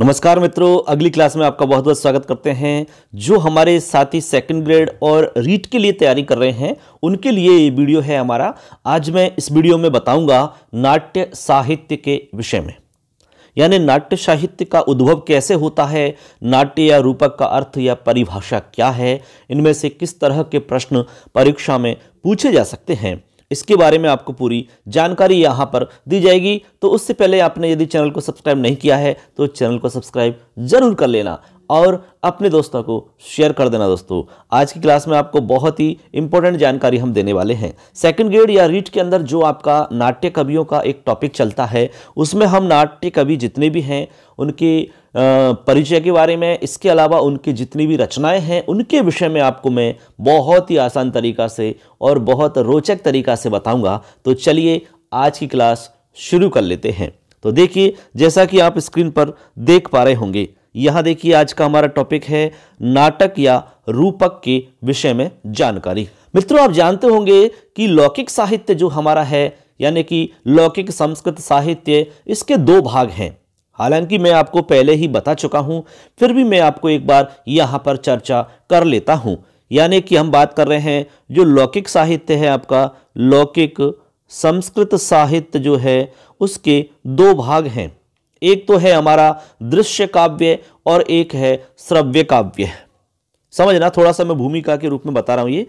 नमस्कार मित्रों अगली क्लास में आपका बहुत बहुत स्वागत करते हैं जो हमारे साथी सेकंड ग्रेड और रीट के लिए तैयारी कर रहे हैं उनके लिए ये वीडियो है हमारा आज मैं इस वीडियो में बताऊंगा नाट्य साहित्य के विषय में यानी नाट्य साहित्य का उद्भव कैसे होता है नाट्य या रूपक का अर्थ या परिभाषा क्या है इनमें से किस तरह के प्रश्न परीक्षा में पूछे जा सकते हैं इसके बारे में आपको पूरी जानकारी यहाँ पर दी जाएगी तो उससे पहले आपने यदि चैनल को सब्सक्राइब नहीं किया है तो चैनल को सब्सक्राइब जरूर कर लेना और अपने दोस्तों को शेयर कर देना दोस्तों आज की क्लास में आपको बहुत ही इंपॉर्टेंट जानकारी हम देने वाले हैं सेकंड ग्रेड या रीट के अंदर जो आपका नाट्य कवियों का एक टॉपिक चलता है उसमें हम नाट्य कवि जितने भी हैं उनके परिचय के बारे में इसके अलावा उनकी जितनी भी रचनाएं हैं उनके विषय में आपको मैं बहुत ही आसान तरीका से और बहुत रोचक तरीका से बताऊंगा तो चलिए आज की क्लास शुरू कर लेते हैं तो देखिए जैसा कि आप स्क्रीन पर देख पा रहे होंगे यहाँ देखिए आज का हमारा टॉपिक है नाटक या रूपक के विषय में जानकारी मित्रों आप जानते होंगे कि लौकिक साहित्य जो हमारा है यानी कि लौकिक संस्कृत साहित्य इसके दो भाग हैं हालांकि मैं आपको पहले ही बता चुका हूं फिर भी मैं आपको एक बार यहां पर चर्चा कर लेता हूं यानी कि हम बात कर रहे हैं जो लौकिक साहित्य है आपका लौकिक संस्कृत साहित्य जो है उसके दो भाग हैं एक तो है हमारा दृश्य काव्य और एक है श्रव्य काव्य समझना थोड़ा सा मैं भूमिका के रूप में बता रहा हूं ये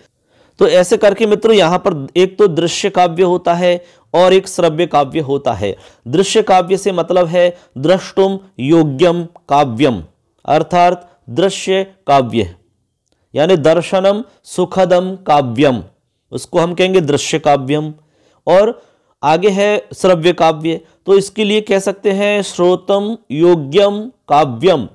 तो ऐसे करके मित्रों यहां पर एक तो दृश्य काव्य होता है और एक श्रव्य काव्य होता है दृश्य काव्य से मतलब है द्रष्टुम योग्यम काव्यम अर्थात दृश्य काव्य यानी दर्शनम सुखदम काव्यम उसको हम कहेंगे दृश्य काव्यम और आगे है श्रव्य काव्य तो इसके लिए कह सकते हैं श्रोतम योग्यम काव्यम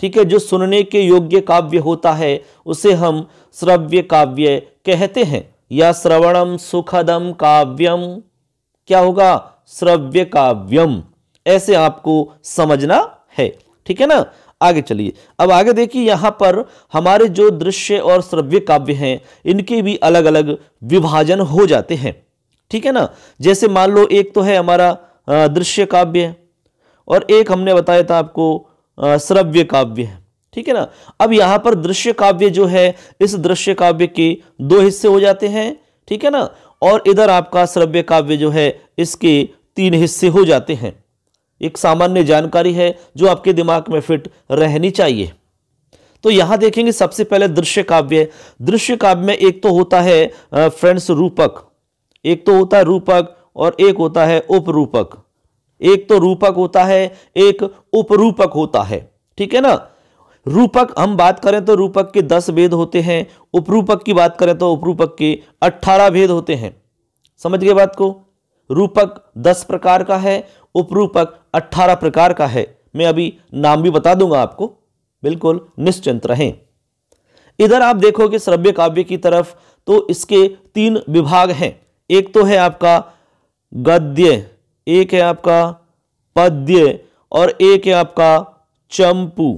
ठीक है जो सुनने के योग्य काव्य होता है उसे हम श्रव्य काव्य कहते हैं या श्रवणम सुखदम काव्यम क्या होगा श्रव्य काव्यम ऐसे आपको समझना है ठीक है ना आगे चलिए अब आगे देखिए यहां पर हमारे जो दृश्य और श्रव्य काव्य हैं इनके भी अलग अलग विभाजन हो जाते हैं ठीक है ना जैसे मान लो एक तो है हमारा दृश्य काव्य और एक हमने बताया था आपको श्रव्य काव्य है ठीक है ना अब यहां पर दृश्य काव्य जो है इस दृश्य काव्य के दो हिस्से हो जाते हैं ठीक है ना और इधर आपका श्रव्य काव्य जो है इसके तीन हिस्से हो जाते हैं एक सामान्य जानकारी है जो आपके दिमाग में फिट रहनी चाहिए तो यहां देखेंगे सबसे पहले दृश्य काव्य दृश्य काव्य में एक तो होता है फ्रेंड्स रूपक एक तो होता है रूपक और एक होता है उपरूपक एक तो रूपक होता है एक उपरूपक होता है ठीक है ना रूपक हम बात करें तो रूपक के दस भेद होते हैं उपरूपक की बात करें तो उपरूपक के अट्ठारह भेद होते हैं समझ गए बात को रूपक दस प्रकार का है उपरूपक अट्ठारह प्रकार का है मैं अभी नाम भी बता दूंगा आपको बिल्कुल निश्चिंत रहें इधर आप देखोगे श्रव्य काव्य की तरफ तो इसके तीन विभाग हैं एक तो है आपका गद्य एक है आपका पद्य और एक है आपका चंपू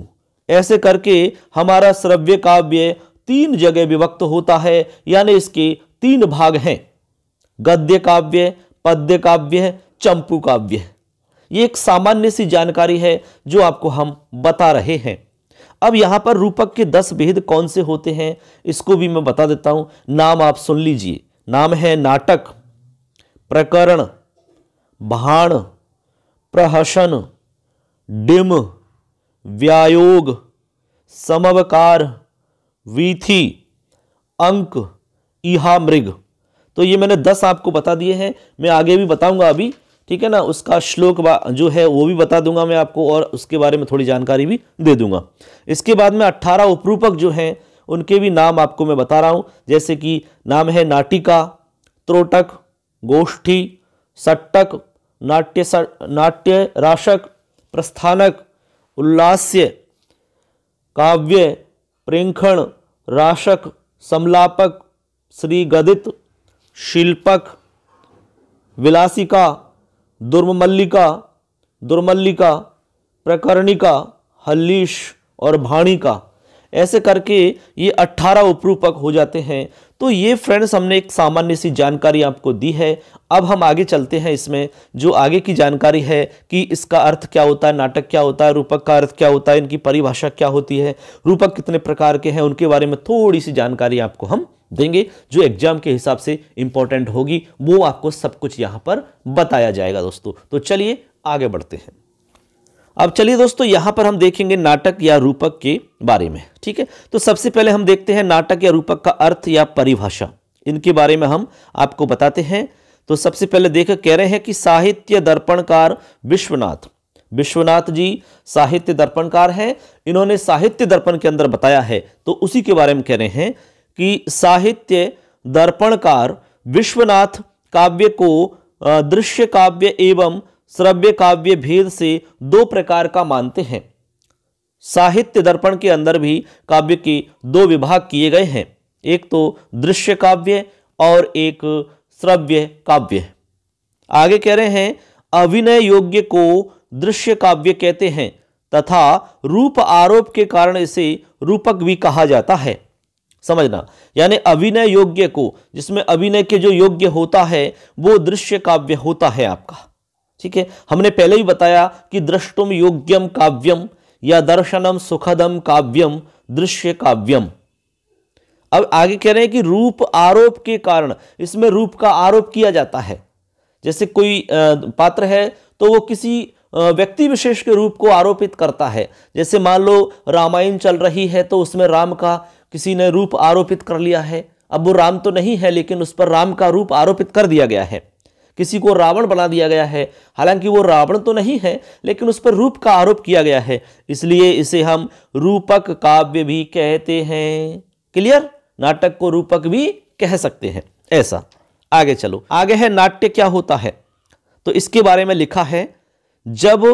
ऐसे करके हमारा श्रव्य काव्य तीन जगह विभक्त होता है यानी इसके तीन भाग हैं गद्य काव्य पद्य काव्य चंपू काव्य ये एक सामान्य सी जानकारी है जो आपको हम बता रहे हैं अब यहां पर रूपक के दस भेद कौन से होते हैं इसको भी मैं बता देता हूं नाम आप सुन लीजिए नाम है नाटक प्रकरण भाण प्रहसन डिम व्यायोग समवकार वीथी अंक इहा मृग तो ये मैंने दस आपको बता दिए हैं मैं आगे भी बताऊंगा अभी ठीक है ना उसका श्लोक जो है वो भी बता दूंगा मैं आपको और उसके बारे में थोड़ी जानकारी भी दे दूंगा इसके बाद में अट्ठारह उपरूपक जो हैं उनके भी नाम आपको मैं बता रहा हूँ जैसे कि नाम है नाटिका त्रोटक गोष्ठी सट्टक नाट्य नाट्य राशक प्रस्थानक उल्लास्य काव्य प्रेंखण राशक समलापक श्रीगदित शिल्पक विलासिका दुर्मल्लिका दुर्मल्लिका प्रकरणिका हल्लीश और भाणिका ऐसे करके ये 18 उपरूपक हो जाते हैं तो ये फ्रेंड्स हमने एक सामान्य सी जानकारी आपको दी है अब हम आगे चलते हैं इसमें जो आगे की जानकारी है कि इसका अर्थ क्या होता है नाटक क्या होता है रूपक का अर्थ क्या होता है इनकी परिभाषा क्या होती है रूपक कितने प्रकार के हैं उनके बारे में थोड़ी सी जानकारी आपको हम देंगे जो एग्जाम के हिसाब से इंपॉर्टेंट होगी वो आपको सब कुछ यहाँ पर बताया जाएगा दोस्तों तो चलिए आगे बढ़ते हैं अब चलिए दोस्तों यहां पर हम देखेंगे नाटक या रूपक के बारे में ठीक है तो सबसे पहले हम देखते हैं नाटक या रूपक का अर्थ या परिभाषा इनके बारे में हम आपको बताते हैं तो सबसे पहले देख कह रहे हैं कि साहित्य दर्पणकार विश्वनाथ विश्वनाथ जी साहित्य दर्पणकार हैं इन्होंने साहित्य दर्पण के अंदर बताया है तो उसी के बारे में कह रहे हैं कि साहित्य दर्पणकार विश्वनाथ काव्य को दृश्य काव्य एवं श्रव्य काव्य भेद से दो प्रकार का मानते हैं साहित्य दर्पण के अंदर भी काव्य के दो विभाग किए गए हैं एक तो दृश्य काव्य और एक श्रव्य काव्य आगे कह रहे हैं अभिनय योग्य को दृश्य काव्य कहते हैं तथा रूप आरोप के कारण इसे रूपक भी कहा जाता है समझना यानी अभिनय योग्य को जिसमें अभिनय के जो योग्य होता है वो दृश्य काव्य होता है आपका ठीक है हमने पहले ही बताया कि दृष्टुम योग्यम काव्यम या दर्शनम सुखदम काव्यम दृश्य काव्यम अब आगे कह रहे हैं कि रूप आरोप के कारण इसमें रूप का आरोप किया जाता है जैसे कोई पात्र है तो वो किसी व्यक्ति विशेष के रूप को आरोपित करता है जैसे मान लो रामायण चल रही है तो उसमें राम का किसी ने रूप आरोपित कर लिया है अब वो राम तो नहीं है लेकिन उस पर राम का रूप आरोपित कर दिया गया है किसी को रावण बना दिया गया है हालांकि वो रावण तो नहीं है लेकिन उस पर रूप का आरोप किया गया है इसलिए इसे हम रूपक काव्य भी कहते हैं क्लियर नाटक को रूपक भी कह सकते हैं ऐसा आगे चलो आगे है नाट्य क्या होता है तो इसके बारे में लिखा है जब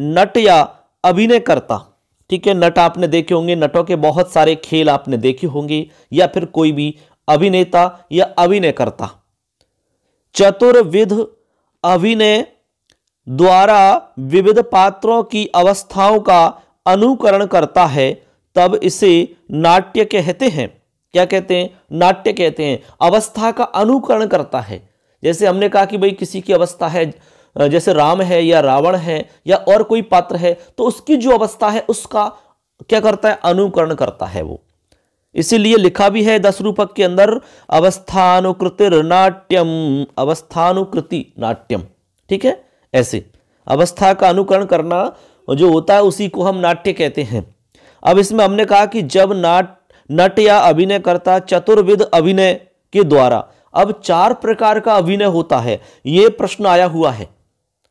नट या अभिनय करता ठीक है नट आपने देखे होंगे नटों के बहुत सारे खेल आपने देखे होंगे या फिर कोई भी अभिनेता या अभिनय करता चतुर्विध अभिनय द्वारा विविध पात्रों की अवस्थाओं का अनुकरण करता है तब इसे नाट्य कहते हैं क्या कहते हैं नाट्य कहते हैं अवस्था का अनुकरण करता है जैसे हमने कहा कि भाई किसी की अवस्था है जैसे राम है या रावण है या और कोई पात्र है तो उसकी जो अवस्था है उसका क्या करता है अनुकरण करता है वो इसीलिए लिखा भी है दस रूपक के अंदर अवस्थानुकृति नाट्यम अवस्थानुकृति नाट्यम ठीक है ऐसे अवस्था का अनुकरण करना जो होता है उसी को हम नाट्य कहते हैं अब इसमें हमने कहा कि जब नाट नट या अभिनय करता चतुर्विद अभिनय के द्वारा अब चार प्रकार का अभिनय होता है ये प्रश्न आया हुआ है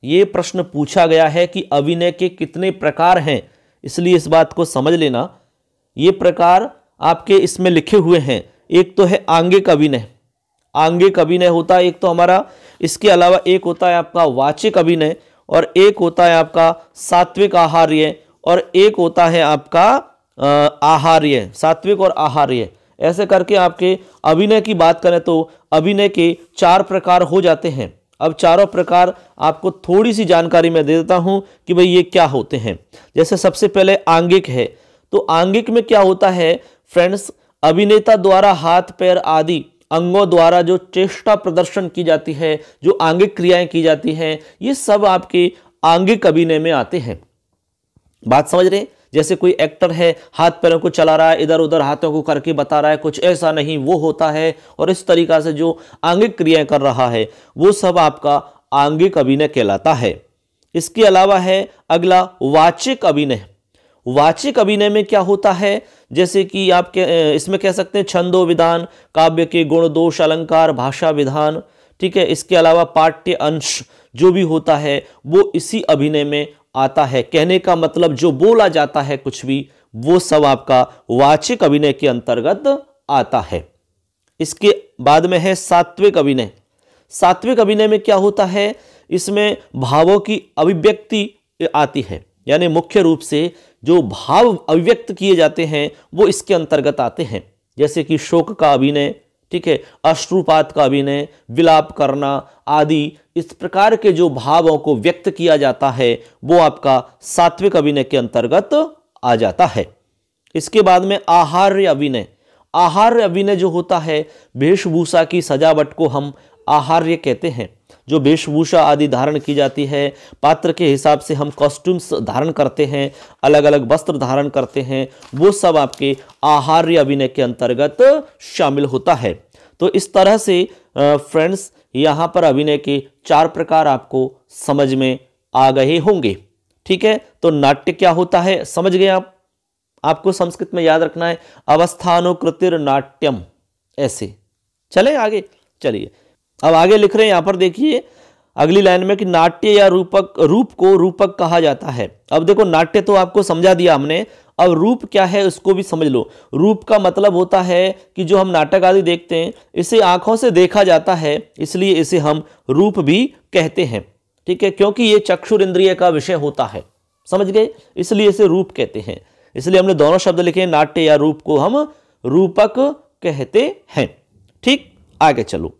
ये प्रश्न पूछा गया है कि अभिनय के कितने प्रकार हैं इसलिए इस बात को समझ लेना ये प्रकार आपके इसमें लिखे हुए हैं एक तो है आंगे का विनय आंगे का होता है एक तो हमारा इसके अलावा एक होता है आपका वाचिक अभिनय और एक होता है आपका सात्विक आहार्य और एक होता है आपका आहार्य सात्विक और आहार्य ऐसे करके आपके अभिनय की बात करें तो अभिनय के चार प्रकार हो जाते हैं अब चारों प्रकार आपको थोड़ी सी जानकारी मैं दे देता हूं कि भाई ये क्या होते हैं जैसे सबसे पहले आंगिक है तो आंगिक में क्या होता है फ्रेंड्स अभिनेता द्वारा हाथ पैर आदि अंगों द्वारा जो चेष्टा प्रदर्शन की जाती है जो आंगिक क्रियाएं की जाती हैं ये सब आपके आंगिक अभिनय में आते हैं बात समझ रहे हैं जैसे कोई एक्टर है हाथ पैरों को चला रहा है इधर उधर हाथों को करके बता रहा है कुछ ऐसा नहीं वो होता है और इस तरीका से जो आंगिक क्रियाएं कर रहा है वो सब आपका आंगिक अभिनय कहलाता है इसके अलावा है अगला वाचिक अभिनय वाचिक अभिनय में क्या होता है जैसे कि आप इसमें कह सकते हैं छंदो विधान काव्य के गुण दोष अलंकार भाषा विधान ठीक है इसके अलावा पाठ्य अंश जो भी होता है वो इसी अभिनय में आता है कहने का मतलब जो बोला जाता है कुछ भी वो सब आपका वाचिक अभिनय के अंतर्गत आता है इसके बाद में है सात्विक अभिनय सात्विक अभिनय में क्या होता है इसमें भावों की अभिव्यक्ति आती है यानी मुख्य रूप से जो भाव अभिव्यक्त किए जाते हैं वो इसके अंतर्गत आते हैं जैसे कि शोक का अभिनय ठीक है अश्रुपात का अभिनय विलाप करना आदि इस प्रकार के जो भावों को व्यक्त किया जाता है वो आपका सात्विक अभिनय के अंतर्गत आ जाता है इसके बाद में आहार अभिनय आहार अभिनय जो होता है वेशभूषा की सजावट को हम आहार्य कहते हैं जो वेशभूषा आदि धारण की जाती है पात्र के हिसाब से हम कॉस्ट्यूम्स धारण करते हैं अलग अलग वस्त्र धारण करते हैं वो सब आपके आहार्य अभिनय के अंतर्गत शामिल होता है तो इस तरह से फ्रेंड्स यहाँ पर अभिनय के चार प्रकार आपको समझ में आ गए होंगे ठीक है तो नाट्य क्या होता है समझ गए आप आपको संस्कृत में याद रखना है अवस्थानुकृतिर नाट्यम ऐसे चले आगे चलिए अब आगे लिख रहे हैं यहाँ पर देखिए अगली लाइन में कि नाट्य या रूपक रूप को रूपक कहा जाता है अब देखो नाट्य तो आपको समझा दिया हमने अब रूप क्या है उसको भी समझ लो रूप का मतलब होता है कि जो हम नाटक आदि देखते हैं इसे आंखों से देखा जाता है इसलिए इसे हम रूप भी कहते हैं ठीक है क्योंकि ये चक्षुर इंद्रिय का विषय होता है समझ गए इसलिए इसे रूप कहते हैं इसलिए हमने दोनों शब्द लिखे नाट्य या रूप को हम रूपक कहते हैं ठीक आगे चलो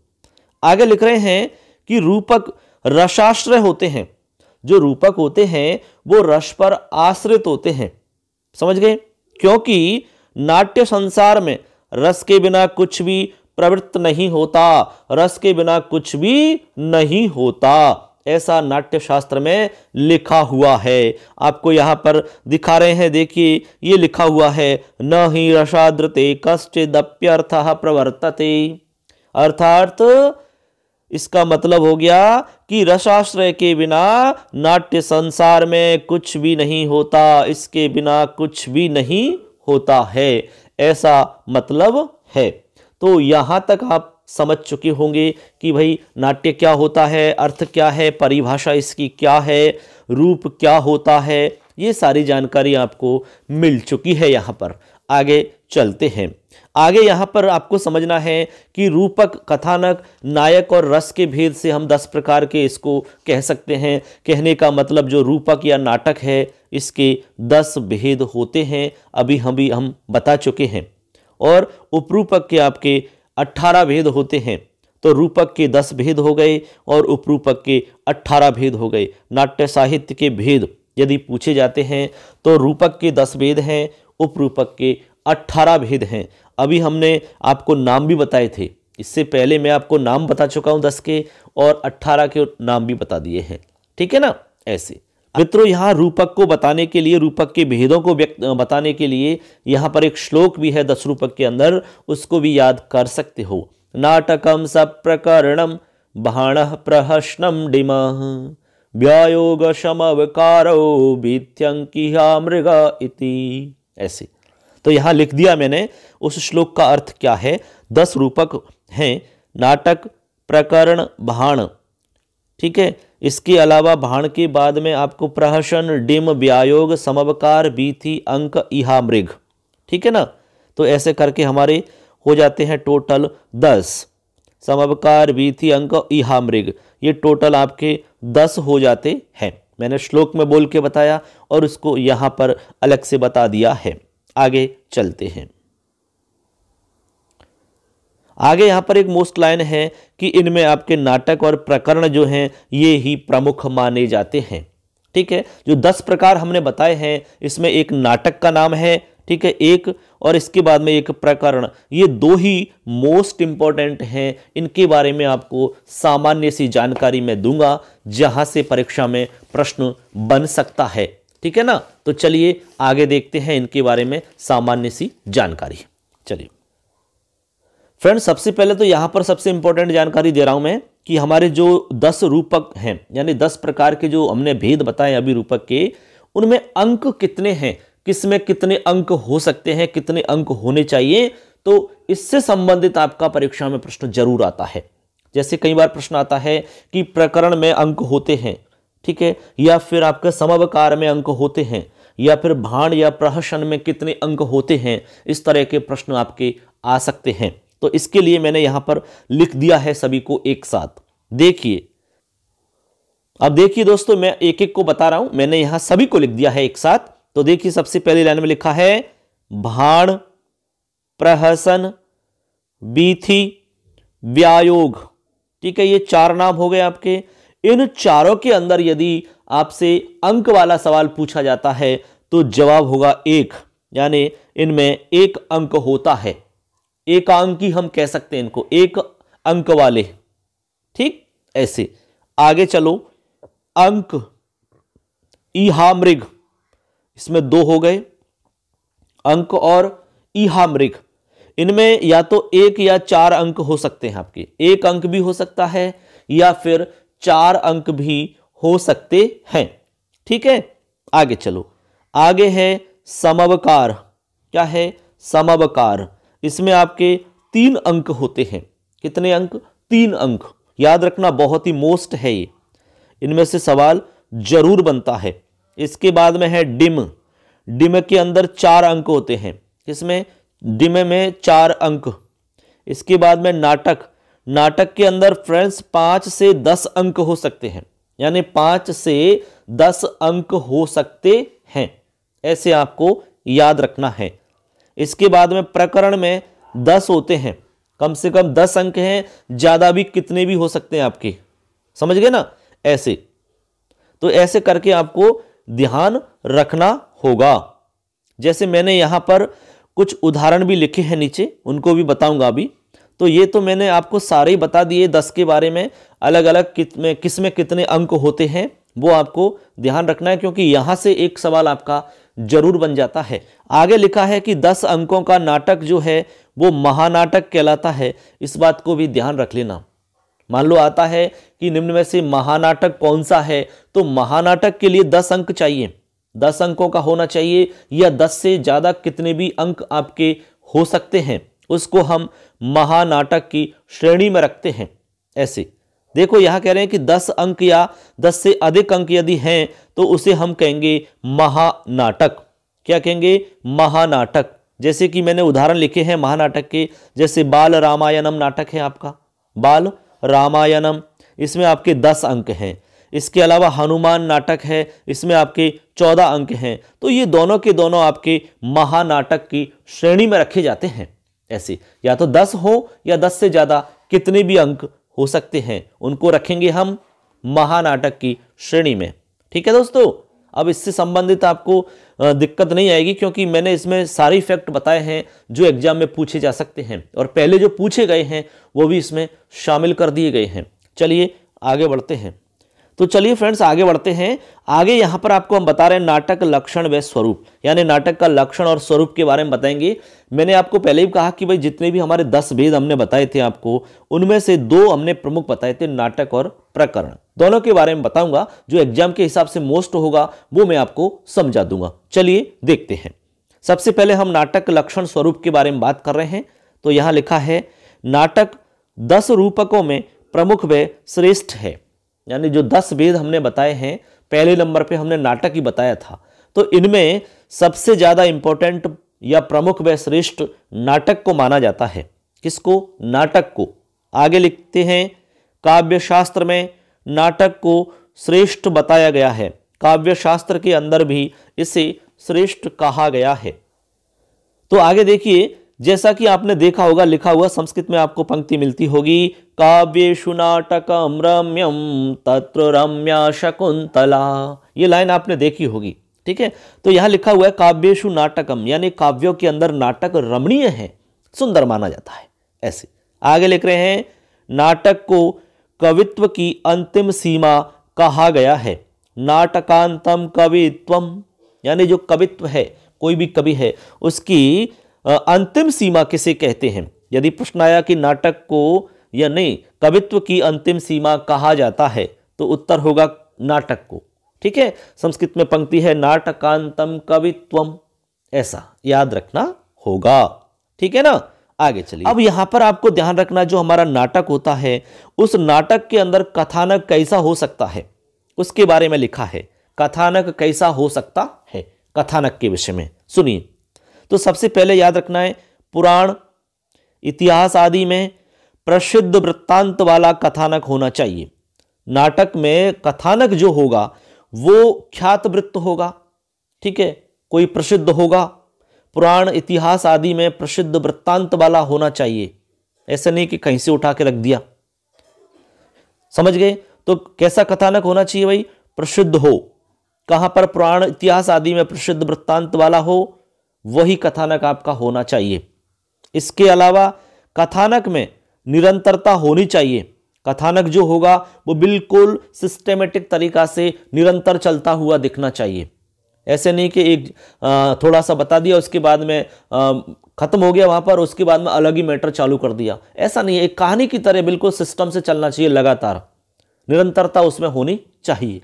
आगे लिख रहे हैं कि रूपक रसाश्रय होते हैं जो रूपक होते हैं वो रस पर आश्रित होते हैं समझ गए क्योंकि नाट्य संसार में रस के बिना कुछ भी प्रवृत्त नहीं होता रस के बिना कुछ भी नहीं होता ऐसा नाट्य शास्त्र में लिखा हुआ है आपको यहां पर दिखा रहे हैं देखिए ये लिखा हुआ है न ही रसाद्रते कश्चिद्यर्थ प्रवर्तते अर्थात अर्थ इसका मतलब हो गया कि रसाश्रय के बिना नाट्य संसार में कुछ भी नहीं होता इसके बिना कुछ भी नहीं होता है ऐसा मतलब है तो यहाँ तक आप समझ चुके होंगे कि भाई नाट्य क्या होता है अर्थ क्या है परिभाषा इसकी क्या है रूप क्या होता है ये सारी जानकारी आपको मिल चुकी है यहाँ पर आगे चलते हैं आगे यहाँ पर आपको समझना है कि रूपक कथानक नायक और रस के भेद से हम दस प्रकार के इसको कह सकते हैं कहने का मतलब जो रूपक या नाटक है इसके दस भेद होते हैं अभी हम भी हम बता चुके हैं और उपरूपक के आपके अट्ठारह भेद होते हैं तो रूपक के दस भेद हो गए और उपरूपक के अट्ठारह भेद हो गए नाट्य साहित्य के भेद यदि पूछे जाते हैं तो रूपक के दस भेद हैं उपरूपक के अट्ठारह भेद हैं अभी हमने आपको नाम भी बताए थे इससे पहले मैं आपको नाम बता चुका हूं दस के और अट्ठारह के नाम भी बता दिए हैं ठीक है ना ऐसे मित्रों यहाँ रूपक को बताने के लिए रूपक के भेदों को व्यक्त बताने के लिए यहाँ पर एक श्लोक भी है दस रूपक के अंदर उसको भी याद कर सकते हो नाटकम सप्रकरणम बाण प्रहश्नम डिम व्यायोग शमवकारो बीत्यंकिया मृग इति ऐसे तो यहाँ लिख दिया मैंने उस श्लोक का अर्थ क्या है दस रूपक हैं नाटक प्रकरण भाण ठीक है इसके अलावा भाण के बाद में आपको प्रहसन डिम व्यायोग समवकार बीथि अंक इहा मृग ठीक है ना तो ऐसे करके हमारे हो जाते हैं टोटल दस समवकार बीथि अंक इहा मृग ये टोटल आपके दस हो जाते हैं मैंने श्लोक में बोल के बताया और उसको यहाँ पर अलग से बता दिया है आगे चलते हैं आगे यहाँ पर एक मोस्ट लाइन है कि इनमें आपके नाटक और प्रकरण जो हैं ये ही प्रमुख माने जाते हैं ठीक है जो दस प्रकार हमने बताए हैं इसमें एक नाटक का नाम है ठीक है एक और इसके बाद में एक प्रकरण ये दो ही मोस्ट इम्पॉर्टेंट हैं इनके बारे में आपको सामान्य सी जानकारी मैं दूंगा जहाँ से परीक्षा में प्रश्न बन सकता है ठीक है ना तो चलिए आगे देखते हैं इनके बारे में सामान्य सी जानकारी चलिए फ्रेंड्स सबसे पहले तो यहां पर सबसे इंपॉर्टेंट जानकारी दे रहा हूं मैं कि हमारे जो दस रूपक हैं यानी दस प्रकार के जो हमने भेद बताए अभी रूपक के उनमें अंक कितने हैं किस में कितने अंक हो सकते हैं कितने अंक होने चाहिए तो इससे संबंधित आपका परीक्षा में प्रश्न जरूर आता है जैसे कई बार प्रश्न आता है कि प्रकरण में अंक होते हैं ठीक है या फिर आपके समवकार में अंक होते हैं या फिर भाण या प्रहसन में कितने अंक होते हैं इस तरह के प्रश्न आपके आ सकते हैं तो इसके लिए मैंने यहां पर लिख दिया है सभी को एक साथ देखिए अब देखिए दोस्तों मैं एक एक को बता रहा हूं मैंने यहां सभी को लिख दिया है एक साथ तो देखिए सबसे पहले लाइन में लिखा है भाण प्रहसन बीथी व्यायोग ठीक है ये चार नाम हो गए आपके इन चारों के अंदर यदि आपसे अंक वाला सवाल पूछा जाता है तो जवाब होगा एक यानी इनमें एक अंक होता है एक ही हम कह सकते हैं इनको एक अंक वाले ठीक ऐसे आगे चलो अंक ईहामृग इसमें दो हो गए अंक और ईहामृग इनमें या तो एक या चार अंक हो सकते हैं आपके एक अंक भी हो सकता है या फिर चार अंक भी हो सकते हैं ठीक है आगे चलो आगे है समवकार क्या है समवकार इसमें आपके तीन अंक होते हैं कितने अंक तीन अंक याद रखना बहुत ही मोस्ट है ये इनमें से सवाल जरूर बनता है इसके बाद में है डिम डिम के अंदर चार अंक होते हैं इसमें डिम में चार अंक इसके बाद में नाटक नाटक के अंदर फ्रेंड्स पाँच से दस अंक हो सकते हैं यानी पाँच से दस अंक हो सकते हैं ऐसे आपको याद रखना है इसके बाद में प्रकरण में दस होते हैं कम से कम दस अंक हैं ज़्यादा भी कितने भी हो सकते हैं आपके समझ गए ना ऐसे तो ऐसे करके आपको ध्यान रखना होगा जैसे मैंने यहाँ पर कुछ उदाहरण भी लिखे हैं नीचे उनको भी बताऊंगा अभी तो ये तो मैंने आपको सारे ही बता दिए दस के बारे में अलग अलग कित में किस में कितने अंक होते हैं वो आपको ध्यान रखना है क्योंकि यहाँ से एक सवाल आपका जरूर बन जाता है आगे लिखा है कि दस अंकों का नाटक जो है वो महानाटक कहलाता है इस बात को भी ध्यान रख लेना मान लो आता है कि निम्न में से महानाटक कौन सा है तो महानाटक के लिए दस अंक चाहिए दस अंकों का होना चाहिए या दस से ज़्यादा कितने भी अंक आपके हो सकते हैं उसको हम महानाटक की श्रेणी में रखते हैं ऐसे देखो यहाँ कह रहे हैं कि दस अंक या दस से अधिक अंक यदि हैं तो उसे हम कहेंगे महानाटक क्या कहेंगे महानाटक जैसे कि मैंने उदाहरण लिखे हैं महानाटक के जैसे बाल रामायणम नाटक है आपका बाल रामायणम इसमें आपके दस अंक हैं इसके अलावा हनुमान नाटक है इसमें आपके चौदह अंक हैं तो ये दोनों के दोनों आपके महानाटक की श्रेणी में रखे जाते हैं ऐसे या तो दस हो या दस से ज़्यादा कितने भी अंक हो सकते हैं उनको रखेंगे हम महानाटक की श्रेणी में ठीक है दोस्तों अब इससे संबंधित आपको दिक्कत नहीं आएगी क्योंकि मैंने इसमें सारे फैक्ट बताए हैं जो एग्जाम में पूछे जा सकते हैं और पहले जो पूछे गए हैं वो भी इसमें शामिल कर दिए गए हैं चलिए आगे बढ़ते हैं तो चलिए फ्रेंड्स आगे बढ़ते हैं आगे यहाँ पर आपको हम बता रहे हैं नाटक लक्षण व स्वरूप यानी नाटक का लक्षण और स्वरूप के बारे में बताएंगे मैंने आपको पहले ही कहा कि भाई जितने भी हमारे दस भेद हमने बताए थे आपको उनमें से दो हमने प्रमुख बताए थे नाटक और प्रकरण दोनों के बारे में बताऊंगा जो एग्जाम के हिसाब से मोस्ट होगा वो मैं आपको समझा दूंगा चलिए देखते हैं सबसे पहले हम नाटक लक्षण स्वरूप के बारे में बात कर रहे हैं तो यहाँ लिखा है नाटक दस रूपकों में प्रमुख व श्रेष्ठ है यानी जो दस वेद हमने बताए हैं पहले नंबर पे हमने नाटक ही बताया था तो इनमें सबसे ज़्यादा इम्पोर्टेंट या प्रमुख व श्रेष्ठ नाटक को माना जाता है किसको नाटक को आगे लिखते हैं काव्य शास्त्र में नाटक को श्रेष्ठ बताया गया है काव्य शास्त्र के अंदर भी इसे श्रेष्ठ कहा गया है तो आगे देखिए जैसा कि आपने देखा होगा लिखा हुआ संस्कृत में आपको पंक्ति मिलती होगी काव्येशु नाटकम रम्यम तत्र रम्या शकुंतला ये लाइन आपने देखी होगी ठीक है तो यहां लिखा हुआ है काव्येशु नाटकम यानी काव्यों के अंदर नाटक रमणीय है सुंदर माना जाता है ऐसे आगे लिख रहे हैं नाटक को कवित्व की अंतिम सीमा कहा गया है नाटकांतम कवित्व यानी जो कवित्व है कोई भी कवि है उसकी अंतिम सीमा किसे कहते हैं यदि प्रश्न आया कि नाटक को या नहीं कवित्व की अंतिम सीमा कहा जाता है तो उत्तर होगा नाटक को ठीक है संस्कृत में पंक्ति है नाटकांतम कवित्व ऐसा याद रखना होगा ठीक है ना आगे चलिए अब यहां पर आपको ध्यान रखना जो हमारा नाटक होता है उस नाटक के अंदर कथानक कैसा हो सकता है उसके बारे में लिखा है कथानक कैसा हो सकता है कथानक के विषय में सुनिए तो सबसे पहले याद रखना है पुराण इतिहास आदि में प्रसिद्ध वृत्तांत वाला कथानक होना चाहिए नाटक में कथानक जो होगा वो ख्यात वृत्त होगा ठीक है कोई प्रसिद्ध होगा पुराण इतिहास आदि में प्रसिद्ध वृत्तांत वाला होना चाहिए ऐसा नहीं कि कहीं से उठा के रख दिया समझ गए तो कैसा कथानक होना चाहिए भाई प्रसिद्ध हो कहां पर पुराण इतिहास आदि में प्रसिद्ध वृत्तांत वाला हो वही कथानक आपका होना चाहिए इसके अलावा कथानक में निरंतरता होनी चाहिए कथानक जो होगा वो बिल्कुल सिस्टेमेटिक तरीका से निरंतर चलता हुआ दिखना चाहिए ऐसे नहीं कि एक थोड़ा सा बता दिया उसके बाद में ख़त्म हो गया वहाँ पर उसके बाद में अलग ही मैटर चालू कर दिया ऐसा नहीं है एक कहानी की तरह बिल्कुल सिस्टम से चलना चाहिए लगातार निरंतरता उसमें होनी चाहिए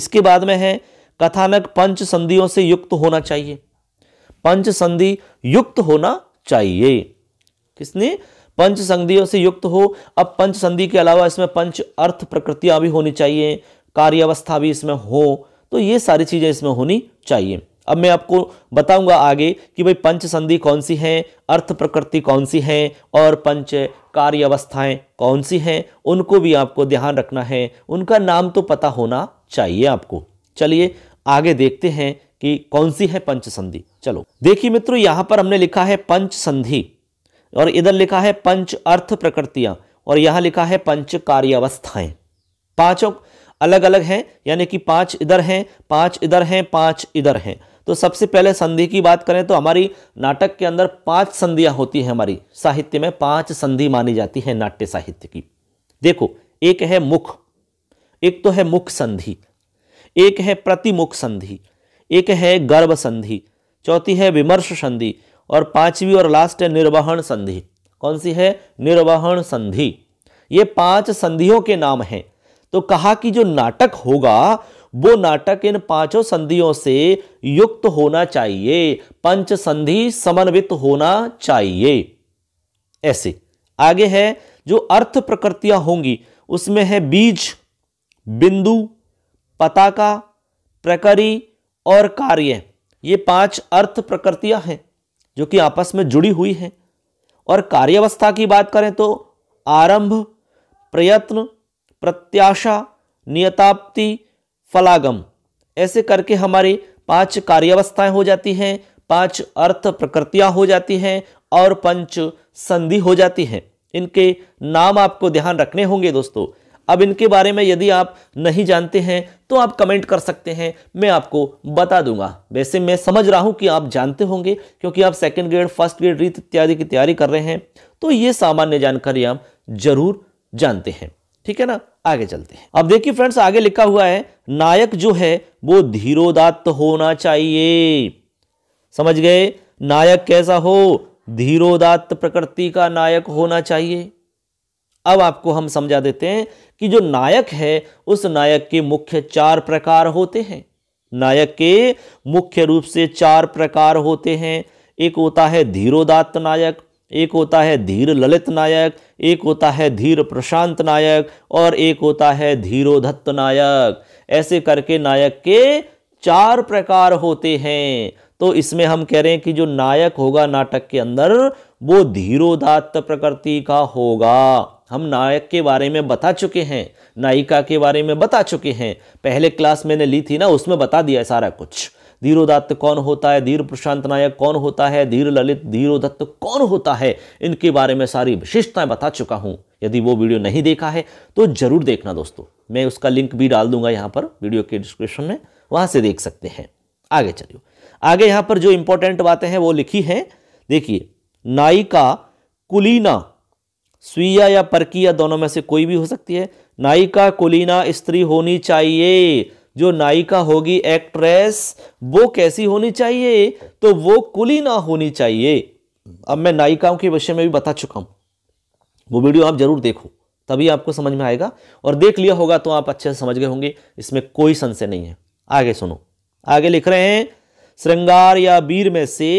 इसके बाद में है कथानक पंच संधियों से युक्त होना चाहिए पंच संधि युक्त होना चाहिए किसने पंच संधियों से युक्त हो अब पंच संधि के अलावा इसमें पंच अर्थ प्रकृतियां भी होनी चाहिए कार्यावस्था भी इसमें हो तो ये सारी चीज़ें इसमें होनी चाहिए अब मैं आपको बताऊंगा आगे कि भाई पंच संधि कौन सी हैं अर्थ प्रकृति कौन सी हैं और पंच कार्य अवस्थाएं कौन सी हैं उनको भी आपको ध्यान रखना है उनका नाम तो पता होना चाहिए आपको चलिए आगे देखते हैं कि कौन सी है पंच संधि चलो देखिए मित्रों यहां पर हमने लिखा है पंच संधि और इधर लिखा है पंच अर्थ प्रकृतियां और यहां लिखा है पंच कार्यावस्थाएं पांचों अलग अलग हैं यानी कि पांच इधर हैं पांच इधर हैं पांच इधर हैं तो सबसे पहले संधि की बात करें तो हमारी नाटक के अंदर पांच संधियां होती हैं हमारी साहित्य में पांच संधि मानी जाती है नाट्य साहित्य की देखो एक है मुख एक तो है मुख संधि एक है प्रतिमुख संधि एक है गर्भ संधि चौथी है विमर्श संधि और पांचवी और लास्ट है निर्वहन संधि कौन सी है निर्वहन संधि ये पांच संधियों के नाम हैं तो कहा कि जो नाटक होगा वो नाटक इन पांचों संधियों से युक्त होना चाहिए पंच संधि समन्वित होना चाहिए ऐसे आगे है जो अर्थ प्रकृतियां होंगी उसमें है बीज बिंदु पताका प्रकरी और कार्य ये पांच अर्थ प्रकृतियां हैं जो कि आपस में जुड़ी हुई हैं और कार्यावस्था की बात करें तो आरंभ प्रयत्न प्रत्याशा नियताप्ति फलागम ऐसे करके हमारी पांच कार्यावस्थाएं हो जाती हैं पांच अर्थ प्रकृतियां हो जाती हैं और पंच संधि हो जाती हैं इनके नाम आपको ध्यान रखने होंगे दोस्तों अब इनके बारे में यदि आप नहीं जानते हैं तो आप कमेंट कर सकते हैं मैं आपको बता दूंगा वैसे मैं समझ रहा हूं कि आप जानते होंगे क्योंकि आप सेकंड ग्रेड फर्स्ट ग्रेड रीत इत्यादि की तैयारी कर रहे हैं तो ये सामान्य जानकारी आप जरूर जानते हैं ठीक है ना आगे चलते हैं अब देखिए फ्रेंड्स आगे लिखा हुआ है नायक जो है वो धीरोदात्त होना चाहिए समझ गए नायक कैसा हो धीरोदात्त प्रकृति का नायक होना चाहिए अब आपको हम समझा देते हैं कि जो नायक है उस नायक के मुख्य चार प्रकार होते हैं नायक के मुख्य रूप से चार प्रकार होते हैं एक होता है धीरोदात्त नायक एक होता है धीर ललित नायक एक होता है धीर प्रशांत नायक और एक होता है धीरोधत्त नायक ऐसे करके नायक के चार प्रकार होते हैं तो इसमें हम कह रहे हैं कि जो नायक होगा नाटक के अंदर वो धीरोदात्त प्रकृति का होगा हम नायक के बारे में बता चुके हैं नायिका के बारे में बता चुके हैं पहले क्लास मैंने ली थी ना उसमें बता दिया है सारा कुछ धीरोदत्त कौन होता है धीर प्रशांत नायक कौन होता है धीर ललित धीरोदत्त कौन होता है इनके बारे में सारी विशेषताएं बता चुका हूं यदि वो वीडियो नहीं देखा है तो जरूर देखना दोस्तों मैं उसका लिंक भी डाल दूंगा यहां पर वीडियो के डिस्क्रिप्शन में वहां से देख सकते हैं आगे चलिए आगे यहां पर जो इंपॉर्टेंट बातें हैं वो लिखी हैं देखिए नायिका कुलीना स्वीया या परकीया दोनों में से कोई भी हो सकती है नायिका कुलीना स्त्री होनी चाहिए जो नायिका होगी एक्ट्रेस वो कैसी होनी चाहिए तो वो कुलीना होनी चाहिए अब मैं नायिकाओं के विषय में भी बता चुका हूं वो वीडियो आप जरूर देखो तभी आपको समझ में आएगा और देख लिया होगा तो आप अच्छे से समझ गए होंगे इसमें कोई संशय नहीं है आगे सुनो आगे लिख रहे हैं श्रृंगार या वीर में से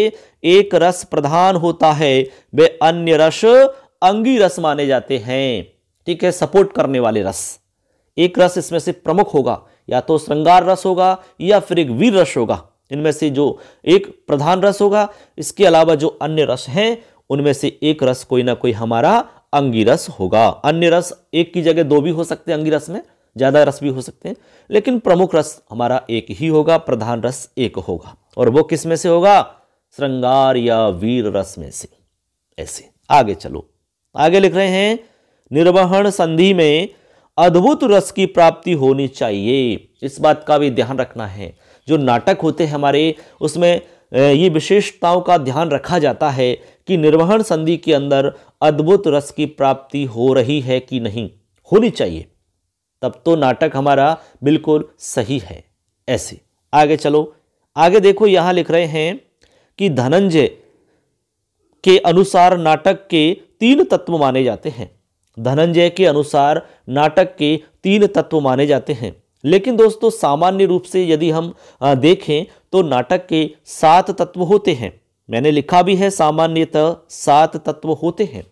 एक रस प्रधान होता है वे अन्य रस अंगी रस माने जाते हैं ठीक है सपोर्ट करने वाले रस एक रस इसमें से प्रमुख होगा या तो श्रृंगार रस होगा या फिर एक वीर रस होगा इनमें से जो एक प्रधान रस होगा इसके अलावा जो अन्य रस हैं उनमें से एक रस कोई ना कोई हमारा अंगी रस होगा अन्य रस एक की जगह दो भी हो सकते हैं अंगी रस में ज़्यादा रस भी हो सकते हैं लेकिन प्रमुख रस हमारा एक ही होगा प्रधान रस एक होगा और वो किस में से होगा श्रृंगार या वीर रस में से ऐसे आगे चलो आगे लिख रहे हैं निर्वहन संधि में अद्भुत रस की प्राप्ति होनी चाहिए इस बात का भी ध्यान रखना है जो नाटक होते हैं हमारे उसमें ये विशेषताओं का ध्यान रखा जाता है कि निर्वहन संधि के अंदर अद्भुत रस की प्राप्ति हो रही है कि नहीं होनी चाहिए तब तो नाटक हमारा बिल्कुल सही है ऐसे आगे चलो आगे देखो यहां लिख रहे हैं कि धनंजय के अनुसार नाटक के तीन तत्व माने जाते हैं धनंजय के अनुसार नाटक के तीन तत्व माने जाते हैं लेकिन दोस्तों सामान्य रूप से यदि हम देखें तो नाटक के सात तत्व होते हैं मैंने लिखा भी है सामान्यतः सात तत्व होते हैं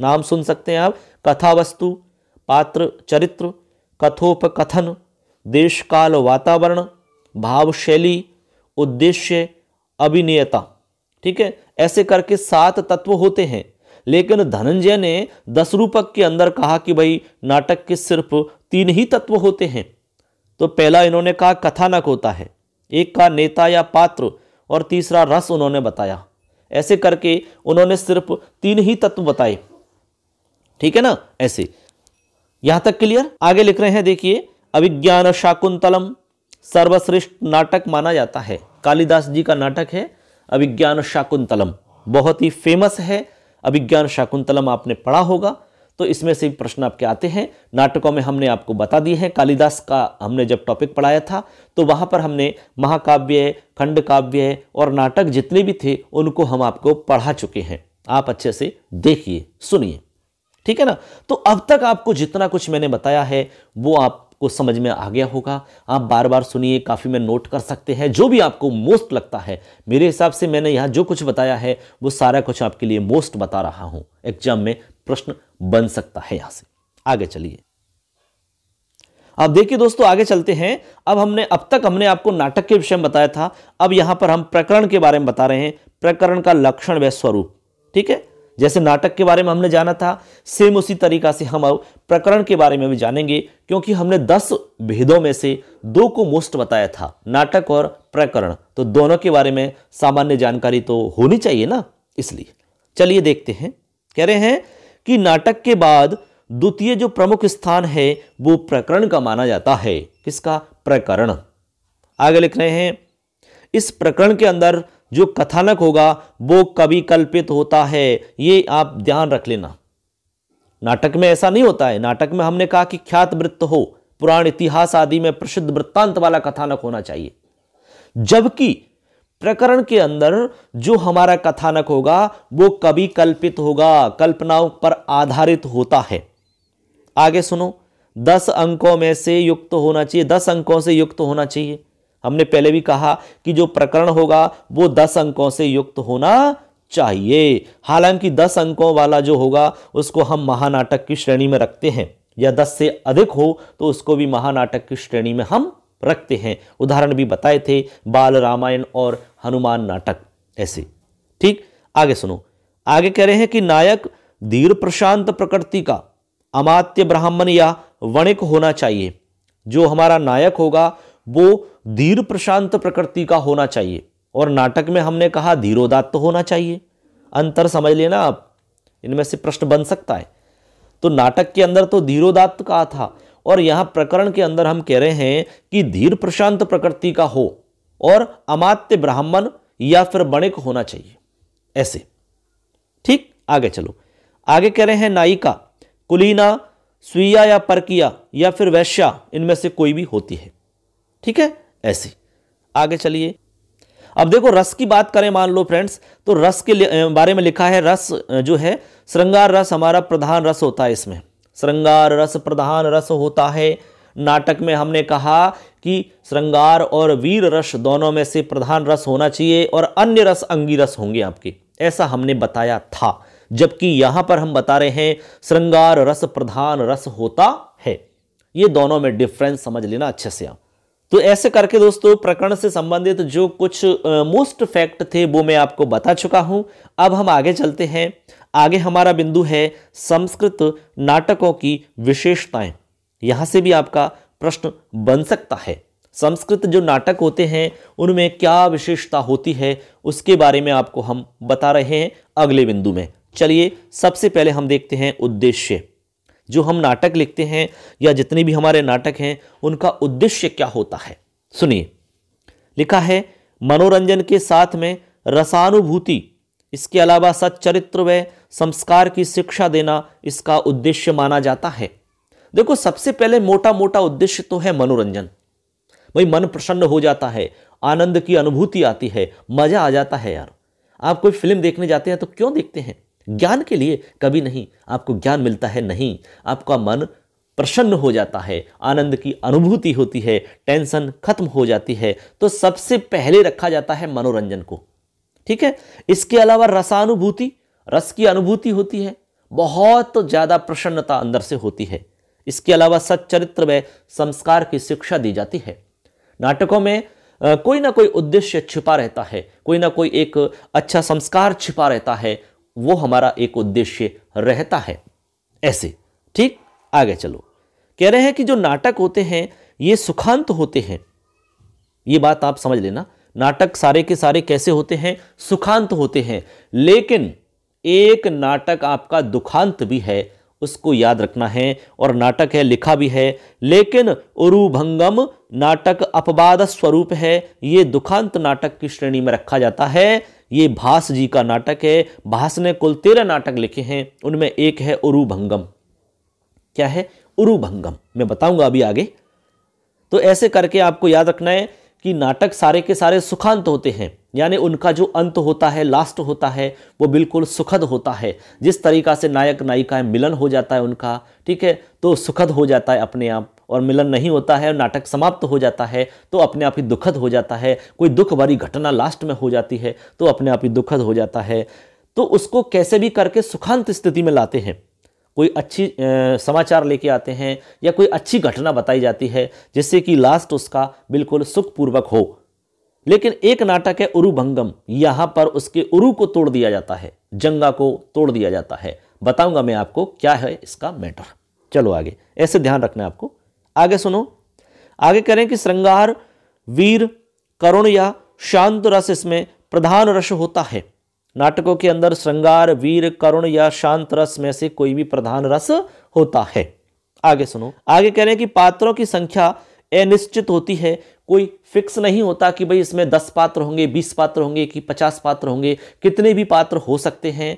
नाम सुन सकते हैं आप कथा वस्तु पात्र चरित्र कथोपकथन देश काल वातावरण भाव शैली उद्देश्य अभिनेता ठीक है ऐसे करके सात तत्व होते हैं लेकिन धनंजय ने दस रूपक के अंदर कहा कि भाई नाटक के सिर्फ तीन ही तत्व होते हैं तो पहला इन्होंने कहा कथानक होता है एक का नेता या पात्र और तीसरा रस उन्होंने बताया ऐसे करके उन्होंने सिर्फ तीन ही तत्व बताए ठीक है ना ऐसे यहां तक क्लियर आगे लिख रहे हैं देखिए अभिज्ञान शाकुंतलम सर्वश्रेष्ठ नाटक माना जाता है कालिदास जी का नाटक है अभिज्ञान शाकुंतलम बहुत ही फेमस है अभिज्ञान शाकुंतलम आपने पढ़ा होगा तो इसमें से प्रश्न आपके आते हैं नाटकों में हमने आपको बता दिए हैं कालिदास का हमने जब टॉपिक पढ़ाया था तो वहाँ पर हमने महाकाव्य खंड काव्य और नाटक जितने भी थे उनको हम आपको पढ़ा चुके हैं आप अच्छे से देखिए सुनिए ठीक है ना तो अब तक आपको जितना कुछ मैंने बताया है वो आप आपको समझ में आ गया होगा आप बार बार सुनिए काफ़ी में नोट कर सकते हैं जो भी आपको मोस्ट लगता है मेरे हिसाब से मैंने यहाँ जो कुछ बताया है वो सारा कुछ आपके लिए मोस्ट बता रहा हूँ एग्जाम में प्रश्न बन सकता है यहाँ से आगे चलिए अब देखिए दोस्तों आगे चलते हैं अब हमने अब तक हमने आपको नाटक के विषय में बताया था अब यहां पर हम प्रकरण के बारे में बता रहे हैं प्रकरण का लक्षण व स्वरूप ठीक है जैसे नाटक के बारे में हमने जाना था सेम उसी तरीका से हम अब प्रकरण के बारे में भी जानेंगे क्योंकि हमने दस भेदों में से दो को मोस्ट बताया था नाटक और प्रकरण तो दोनों के बारे में सामान्य जानकारी तो होनी चाहिए ना इसलिए चलिए देखते हैं कह रहे हैं कि नाटक के बाद द्वितीय जो प्रमुख स्थान है वो प्रकरण का माना जाता है किसका प्रकरण आगे लिख रहे हैं इस प्रकरण के अंदर जो कथानक होगा वो कभी कल्पित होता है ये आप ध्यान रख लेना नाटक में ऐसा नहीं होता है नाटक में हमने कहा कि ख्यात वृत्त हो पुराण इतिहास आदि में प्रसिद्ध वृत्तांत वाला कथानक होना चाहिए जबकि प्रकरण के अंदर जो हमारा कथानक होगा वो कभी कल्पित होगा कल्पनाओं पर आधारित होता है आगे सुनो दस अंकों में से युक्त होना चाहिए दस अंकों से युक्त होना चाहिए हमने पहले भी कहा कि जो प्रकरण होगा वो दस अंकों से युक्त होना चाहिए हालांकि दस अंकों वाला जो होगा उसको हम महानाटक की श्रेणी में रखते हैं या दस से अधिक हो तो उसको भी महानाटक की श्रेणी में हम रखते हैं उदाहरण भी बताए थे बाल रामायण और हनुमान नाटक ऐसे ठीक आगे सुनो आगे कह रहे हैं कि नायक धीर प्रशांत प्रकृति का अमात्य ब्राह्मण या वणिक होना चाहिए जो हमारा नायक होगा वो धीर प्रशांत प्रकृति का होना चाहिए और नाटक में हमने कहा धीरोदात तो होना चाहिए अंतर समझ लेना आप इनमें से प्रश्न बन सकता है तो नाटक के अंदर तो धीरोदात्त कहा था और यहां प्रकरण के अंदर हम कह रहे हैं कि धीर प्रशांत प्रकृति का हो और अमात्य ब्राह्मण या फिर बणिक होना चाहिए ऐसे ठीक आगे चलो आगे कह रहे हैं नायिका कुलीना स्वीया या परकिया या फिर वैश्या इनमें से कोई भी होती है ठीक है ऐसी आगे चलिए अब देखो रस की बात करें मान लो फ्रेंड्स तो रस के बारे में लिखा है रस जो है श्रृंगार रस हमारा प्रधान रस होता है इसमें श्रृंगार रस प्रधान रस होता है नाटक में हमने कहा कि श्रृंगार और वीर रस दोनों में से प्रधान रस होना चाहिए और अन्य रस अंगी रस होंगे आपके ऐसा हमने बताया था जबकि यहां पर हम बता रहे हैं श्रृंगार रस प्रधान रस होता है ये दोनों में डिफरेंस समझ लेना अच्छे से आप तो ऐसे करके दोस्तों प्रकरण से संबंधित जो कुछ मोस्ट फैक्ट थे वो मैं आपको बता चुका हूं अब हम आगे चलते हैं आगे हमारा बिंदु है संस्कृत नाटकों की विशेषताएं यहां से भी आपका प्रश्न बन सकता है संस्कृत जो नाटक होते हैं उनमें क्या विशेषता होती है उसके बारे में आपको हम बता रहे हैं अगले बिंदु में चलिए सबसे पहले हम देखते हैं उद्देश्य जो हम नाटक लिखते हैं या जितने भी हमारे नाटक हैं उनका उद्देश्य क्या होता है सुनिए लिखा है मनोरंजन के साथ में रसानुभूति इसके अलावा सच्चरित्र व संस्कार की शिक्षा देना इसका उद्देश्य माना जाता है देखो सबसे पहले मोटा मोटा उद्देश्य तो है मनोरंजन भाई मन प्रसन्न हो जाता है आनंद की अनुभूति आती है मजा आ जाता है यार आप कोई फिल्म देखने जाते हैं तो क्यों देखते हैं ज्ञान के लिए कभी नहीं आपको ज्ञान मिलता है नहीं आपका मन प्रसन्न हो जाता है आनंद की अनुभूति होती है टेंशन खत्म हो जाती है तो सबसे पहले रखा जाता है मनोरंजन को ठीक है इसके अलावा रसानुभूति रस की अनुभूति होती है बहुत ज़्यादा प्रसन्नता अंदर से होती है इसके अलावा सच्चरित्र में संस्कार की शिक्षा दी जाती है नाटकों में कोई ना कोई उद्देश्य छिपा रहता है कोई ना कोई एक अच्छा संस्कार छिपा रहता है वो हमारा एक उद्देश्य रहता है ऐसे ठीक आगे चलो कह रहे हैं कि जो नाटक होते हैं ये सुखांत होते हैं ये बात आप समझ लेना नाटक सारे के सारे कैसे होते हैं सुखांत होते हैं लेकिन एक नाटक आपका दुखांत भी है उसको याद रखना है और नाटक है लिखा भी है लेकिन उरुभंगम नाटक अपवाद स्वरूप है यह दुखांत नाटक की श्रेणी में रखा जाता है ये भास जी का नाटक है भास ने कुल तेरह नाटक लिखे हैं उनमें एक है उरुभंगम क्या है उरुभंगम मैं बताऊंगा अभी आगे तो ऐसे करके आपको याद रखना है कि नाटक सारे के सारे सुखांत होते हैं यानी उनका जो अंत होता है लास्ट होता है वो बिल्कुल सुखद होता है जिस तरीका से नायक नायिकाएं मिलन हो जाता है उनका ठीक है तो सुखद हो जाता है अपने आप और मिलन नहीं होता है नाटक समाप्त हो जाता है तो अपने आप ही दुखद हो जाता है कोई दुख भरी घटना लास्ट में हो जाती है तो अपने आप ही दुखद हो जाता है तो उसको कैसे भी करके सुखांत स्थिति में लाते हैं कोई अच्छी ए, समाचार लेके आते हैं या कोई अच्छी घटना बताई जाती है जिससे कि लास्ट उसका बिल्कुल सुखपूर्वक हो लेकिन एक नाटक है उरुभंगम यहाँ पर उसके उरु को तोड़ दिया जाता है जंगा को तोड़ दिया जाता है बताऊंगा मैं आपको क्या है इसका मैटर चलो आगे ऐसे ध्यान रखना है आपको आगे सुनो आगे करें कि श्रृंगार वीर करुण या शांत रस इसमें प्रधान रस होता है नाटकों के अंदर श्रृंगार वीर करुण या शांत रस में से कोई भी प्रधान रस होता है आगे सुनो आगे कह रहे हैं कि पात्रों की संख्या अनिश्चित होती है कोई फिक्स नहीं होता कि भाई इसमें दस पात्र होंगे बीस पात्र होंगे कि पचास पात्र होंगे कितने भी पात्र हो सकते हैं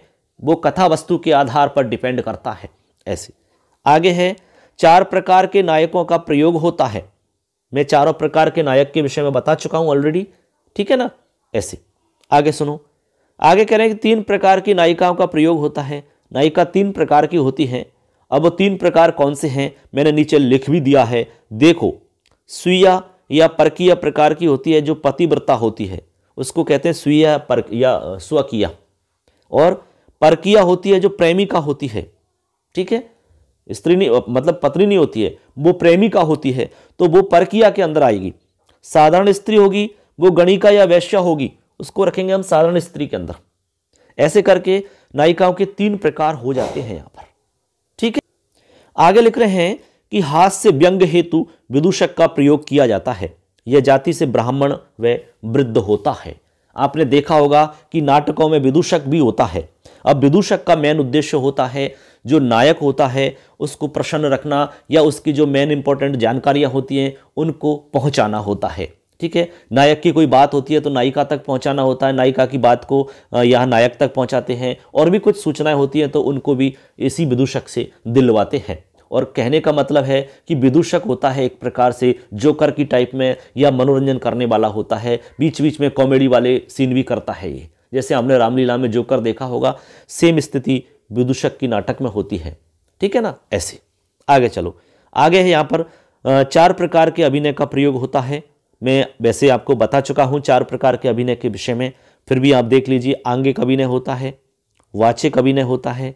वो कथा वस्तु के आधार पर डिपेंड करता है ऐसे आगे है चार प्रकार के नायकों का प्रयोग होता है मैं चारों प्रकार के नायक के विषय में बता चुका हूं ऑलरेडी ठीक है ना ऐसे आगे सुनो आगे कह रहे हैं कि तीन प्रकार की नायिकाओं का प्रयोग होता है नायिका तीन प्रकार की होती है अब वो तीन प्रकार कौन से हैं मैंने नीचे लिख भी दिया है देखो सुइया या परकीय प्रकार की होती है जो पतिव्रता होती है उसको कहते हैं सुइया पर या स्वकिया और परकिया होती है जो प्रेमिका होती है ठीक है स्त्री नहीं मतलब पत्नी नहीं होती है वो प्रेमिका होती है तो वो परकिया के अंदर आएगी साधारण स्त्री होगी वो गणिका या वैश्या होगी उसको रखेंगे हम साधारण स्त्री के अंदर ऐसे करके नायिकाओं के तीन प्रकार हो जाते हैं यहाँ पर ठीक है आगे लिख रहे हैं कि हास्य व्यंग हेतु विदूषक का प्रयोग किया जाता है यह जाति से ब्राह्मण व वृद्ध होता है आपने देखा होगा कि नाटकों में विदूषक भी होता है अब विदूषक का मेन उद्देश्य होता है जो नायक होता है उसको प्रसन्न रखना या उसकी जो मेन इंपॉर्टेंट जानकारियाँ होती हैं उनको पहुँचाना होता है ठीक है नायक की कोई बात होती है तो नायिका तक पहुंचाना होता है नायिका की बात को यहाँ नायक तक पहुंचाते हैं और भी कुछ सूचनाएं होती हैं तो उनको भी इसी विदूषक से दिलवाते हैं और कहने का मतलब है कि विदूषक होता है एक प्रकार से जोकर की टाइप में या मनोरंजन करने वाला होता है बीच बीच में कॉमेडी वाले सीन भी करता है ये जैसे हमने रामलीला में जोकर देखा होगा सेम स्थिति विदूषक की नाटक में होती है ठीक है ना ऐसे आगे चलो आगे है यहाँ पर चार प्रकार के अभिनय का प्रयोग होता है मैं वैसे आपको बता चुका हूँ चार प्रकार के अभिनय के विषय में फिर भी आप देख लीजिए आंगिक अभिनय होता है वाचिक अभिनय होता है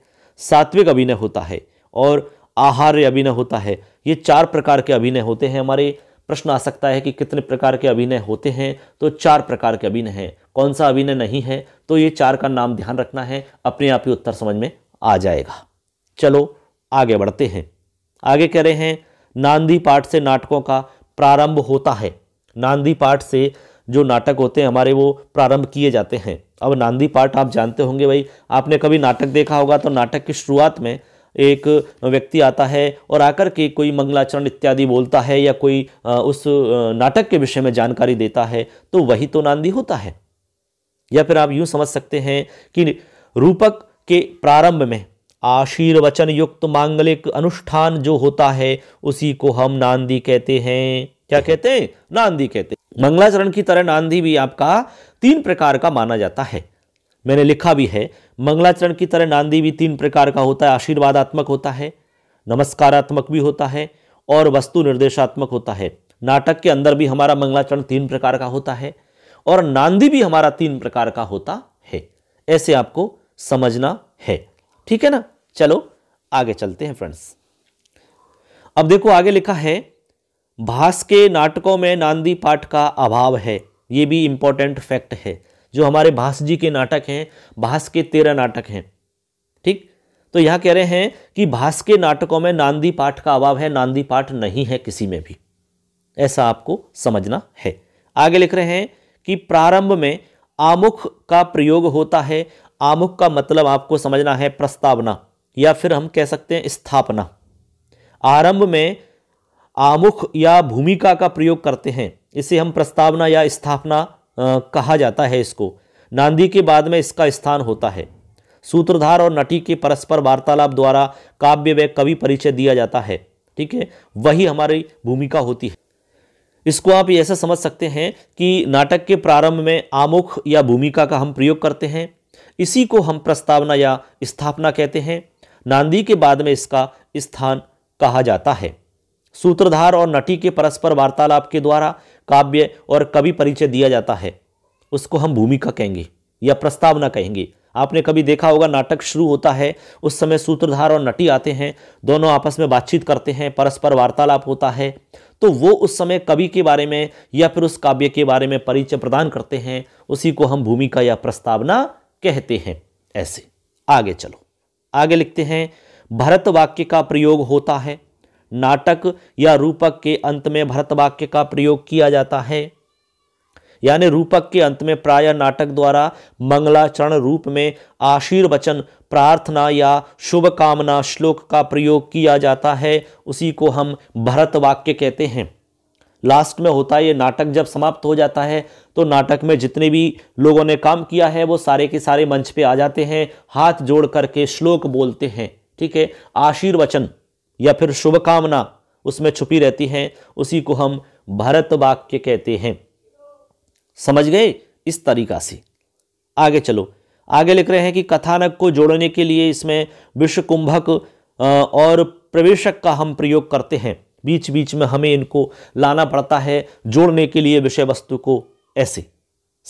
सात्विक अभिनय होता है और आहार्य अभिनय होता है ये चार प्रकार के अभिनय होते हैं हमारे प्रश्न आ सकता है कि कितने प्रकार के अभिनय होते हैं तो चार प्रकार के अभिनय हैं कौन सा अभिनय नहीं है तो ये चार का नाम ध्यान रखना है अपने आप ही उत्तर समझ में आ जाएगा चलो आगे बढ़ते हैं आगे कह रहे हैं नांदी पाठ से नाटकों का प्रारंभ होता है नांदी पाठ से जो नाटक होते हैं हमारे वो प्रारंभ किए जाते हैं अब नांदी पाठ आप जानते होंगे भाई आपने कभी नाटक देखा होगा तो नाटक की शुरुआत में एक व्यक्ति आता है और आकर के कोई मंगलाचरण इत्यादि बोलता है या कोई उस नाटक के विषय में जानकारी देता है तो वही तो नांदी होता है या फिर आप यूं समझ सकते हैं कि रूपक के प्रारंभ में आशीर्वचन युक्त मांगलिक अनुष्ठान जो होता है उसी को हम नांदी कहते हैं क्या कहते हैं नांदी कहते हैं मंगलाचरण की तरह नांदी भी आपका तीन प्रकार का माना जाता है मैंने लिखा भी है मंगलाचरण की तरह नांदी भी तीन प्रकार का होता है आशीर्वादात्मक होता है नमस्कारात्मक भी होता है और वस्तु निर्देशात्मक होता है नाटक के अंदर भी हमारा मंगलाचरण तीन प्रकार का होता है और नांदी भी हमारा तीन प्रकार का होता है ऐसे आपको समझना है ठीक है ना चलो आगे चलते हैं फ्रेंड्स अब देखो आगे लिखा है भास के नाटकों में नांदी पाठ का अभाव है ये भी इंपॉर्टेंट फैक्ट है जो हमारे भास जी के नाटक हैं भास के तेरह नाटक हैं ठीक तो यहाँ कह रहे हैं कि भास के नाटकों में नांदी पाठ का अभाव है नांदी पाठ नहीं है किसी में भी ऐसा आपको समझना है आगे लिख रहे हैं कि प्रारंभ में आमुख का प्रयोग होता है आमुख का मतलब आपको समझना है प्रस्तावना या फिर हम कह सकते हैं स्थापना आरंभ में आमुख या भूमिका का प्रयोग करते हैं इसे हम प्रस्तावना या स्थापना कहा जाता है इसको नांदी के बाद में इसका स्थान होता है सूत्रधार और नटी के परस्पर वार्तालाप द्वारा काव्य व कवि परिचय दिया जाता है ठीक है वही हमारी भूमिका होती है इसको आप ऐसा समझ सकते हैं कि नाटक के प्रारंभ में आमुख या भूमिका का हम प्रयोग करते हैं इसी को हम प्रस्तावना या स्थापना कहते हैं नांदी के बाद में इसका स्थान कहा जाता है सूत्रधार और नटी के परस्पर वार्तालाप के द्वारा काव्य और कवि परिचय दिया जाता है उसको हम भूमिका कहेंगे या प्रस्तावना कहेंगे आपने कभी देखा होगा नाटक शुरू होता है उस समय सूत्रधार और नटी आते हैं दोनों आपस में बातचीत करते हैं परस्पर वार्तालाप होता है तो वो उस समय कवि के बारे में या फिर उस काव्य के बारे में परिचय प्रदान करते हैं उसी को हम भूमिका या प्रस्तावना कहते हैं ऐसे आगे चलो आगे लिखते हैं भरत वाक्य का प्रयोग होता है नाटक या रूपक के अंत में भरत वाक्य का प्रयोग किया जाता है यानी रूपक के अंत में प्राय नाटक द्वारा मंगलाचरण रूप में आशीर्वचन प्रार्थना या शुभकामना श्लोक का प्रयोग किया जाता है उसी को हम भरत वाक्य कहते हैं लास्ट में होता है ये नाटक जब समाप्त हो जाता है तो नाटक में जितने भी लोगों ने काम किया है वो सारे के सारे मंच पे आ जाते हैं हाथ जोड़ करके श्लोक बोलते हैं ठीक है आशीर्वचन या फिर शुभकामना उसमें छुपी रहती हैं उसी को हम भरत वाक्य कहते हैं समझ गए इस तरीका से आगे चलो आगे लिख रहे हैं कि कथानक को जोड़ने के लिए इसमें विश्व कुंभक और प्रवेशक का हम प्रयोग करते हैं बीच बीच में हमें इनको लाना पड़ता है जोड़ने के लिए विषय वस्तु को ऐसे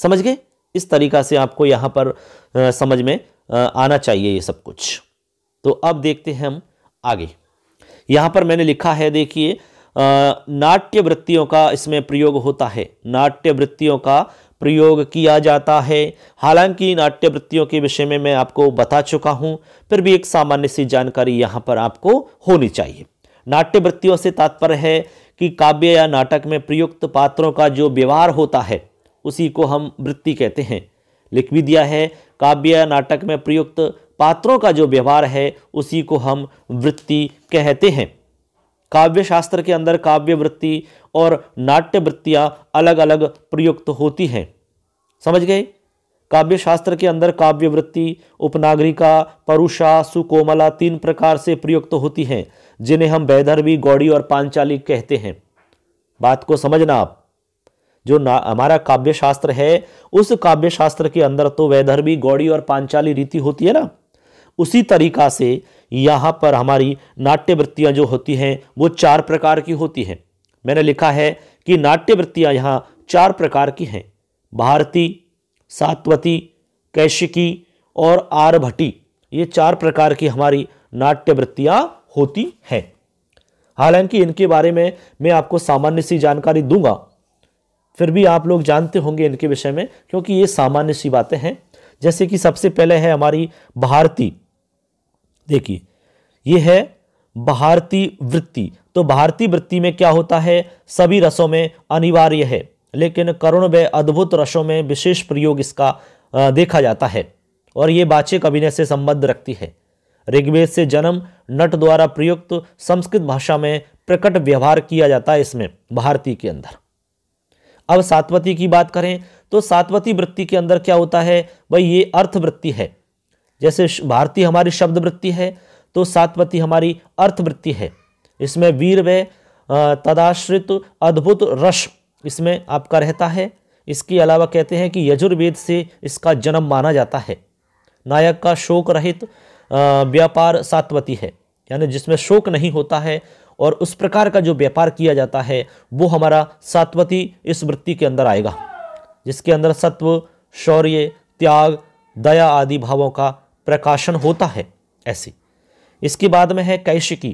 समझ गए इस तरीका से आपको यहाँ पर समझ में आना चाहिए ये सब कुछ तो अब देखते हैं हम आगे यहां पर मैंने लिखा है देखिए नाट्य वृत्तियों का इसमें प्रयोग होता है नाट्य वृत्तियों का प्रयोग किया जाता है हालांकि नाट्य वृत्तियों के विषय में मैं आपको बता चुका हूं फिर भी एक सामान्य सी जानकारी यहां पर आपको होनी चाहिए नाट्य वृत्तियों से तात्पर्य है कि काव्य या नाटक में प्रयुक्त पात्रों का जो व्यवहार होता है उसी को हम वृत्ति कहते हैं लिख भी दिया है काव्य या नाटक में प्रयुक्त पात्रों का जो व्यवहार है उसी को हम वृत्ति कहते हैं काव्य शास्त्र के अंदर काव्य वृत्ति और नाट्य वृत्तियाँ अलग अलग प्रयुक्त होती हैं समझ गए काव्य शास्त्र के अंदर काव्य वृत्ति उपनागरिका परुषा सुकोमला तीन प्रकार से प्रयुक्त होती हैं जिन्हें हम वैधर्वी गौड़ी और पांचाली कहते हैं बात को समझना आप जो ना हमारा काव्य शास्त्र है उस काव्य शास्त्र के अंदर तो वैधर्वी गौड़ी और पांचाली रीति होती है ना उसी तरीका से यहाँ पर हमारी नाट्यवृत्तियाँ जो होती हैं वो चार प्रकार की होती हैं मैंने लिखा है कि नाट्यवृत्तियाँ यहाँ चार प्रकार की हैं भारती सात्वती कैशिकी और आरभटी ये चार प्रकार की हमारी नाट्यवृत्तियाँ होती हैं हालांकि इनके बारे में मैं आपको सामान्य सी जानकारी दूंगा फिर भी आप लोग जानते होंगे इनके विषय में क्योंकि ये सामान्य सी बातें हैं जैसे कि सबसे पहले है हमारी भारती देखिए ये है भारतीय वृत्ति तो भारतीय वृत्ति में क्या होता है सभी रसों में अनिवार्य है लेकिन करुण व अद्भुत रसों में विशेष प्रयोग इसका देखा जाता है और ये बाचिक अभिनय से संबद्ध रखती है ऋग्वेद से जन्म नट द्वारा प्रयुक्त संस्कृत भाषा में प्रकट व्यवहार किया जाता है इसमें भारती के अंदर अब सातवती की बात करें तो सातवती वृत्ति के अंदर क्या होता है भाई ये अर्थवृत्ति है जैसे भारतीय हमारी शब्द वृत्ति है तो सातवती हमारी अर्थवृत्ति है इसमें वीर व तदाश्रित अद्भुत रस इसमें आपका रहता है इसके अलावा कहते हैं कि यजुर्वेद से इसका जन्म माना जाता है नायक का शोक रहित व्यापार सातवती है यानी जिसमें शोक नहीं होता है और उस प्रकार का जो व्यापार किया जाता है वो हमारा सात्वती इस वृत्ति के अंदर आएगा जिसके अंदर सत्व शौर्य त्याग दया आदि भावों का प्रकाशन होता है ऐसी इसके बाद में है कैशिकी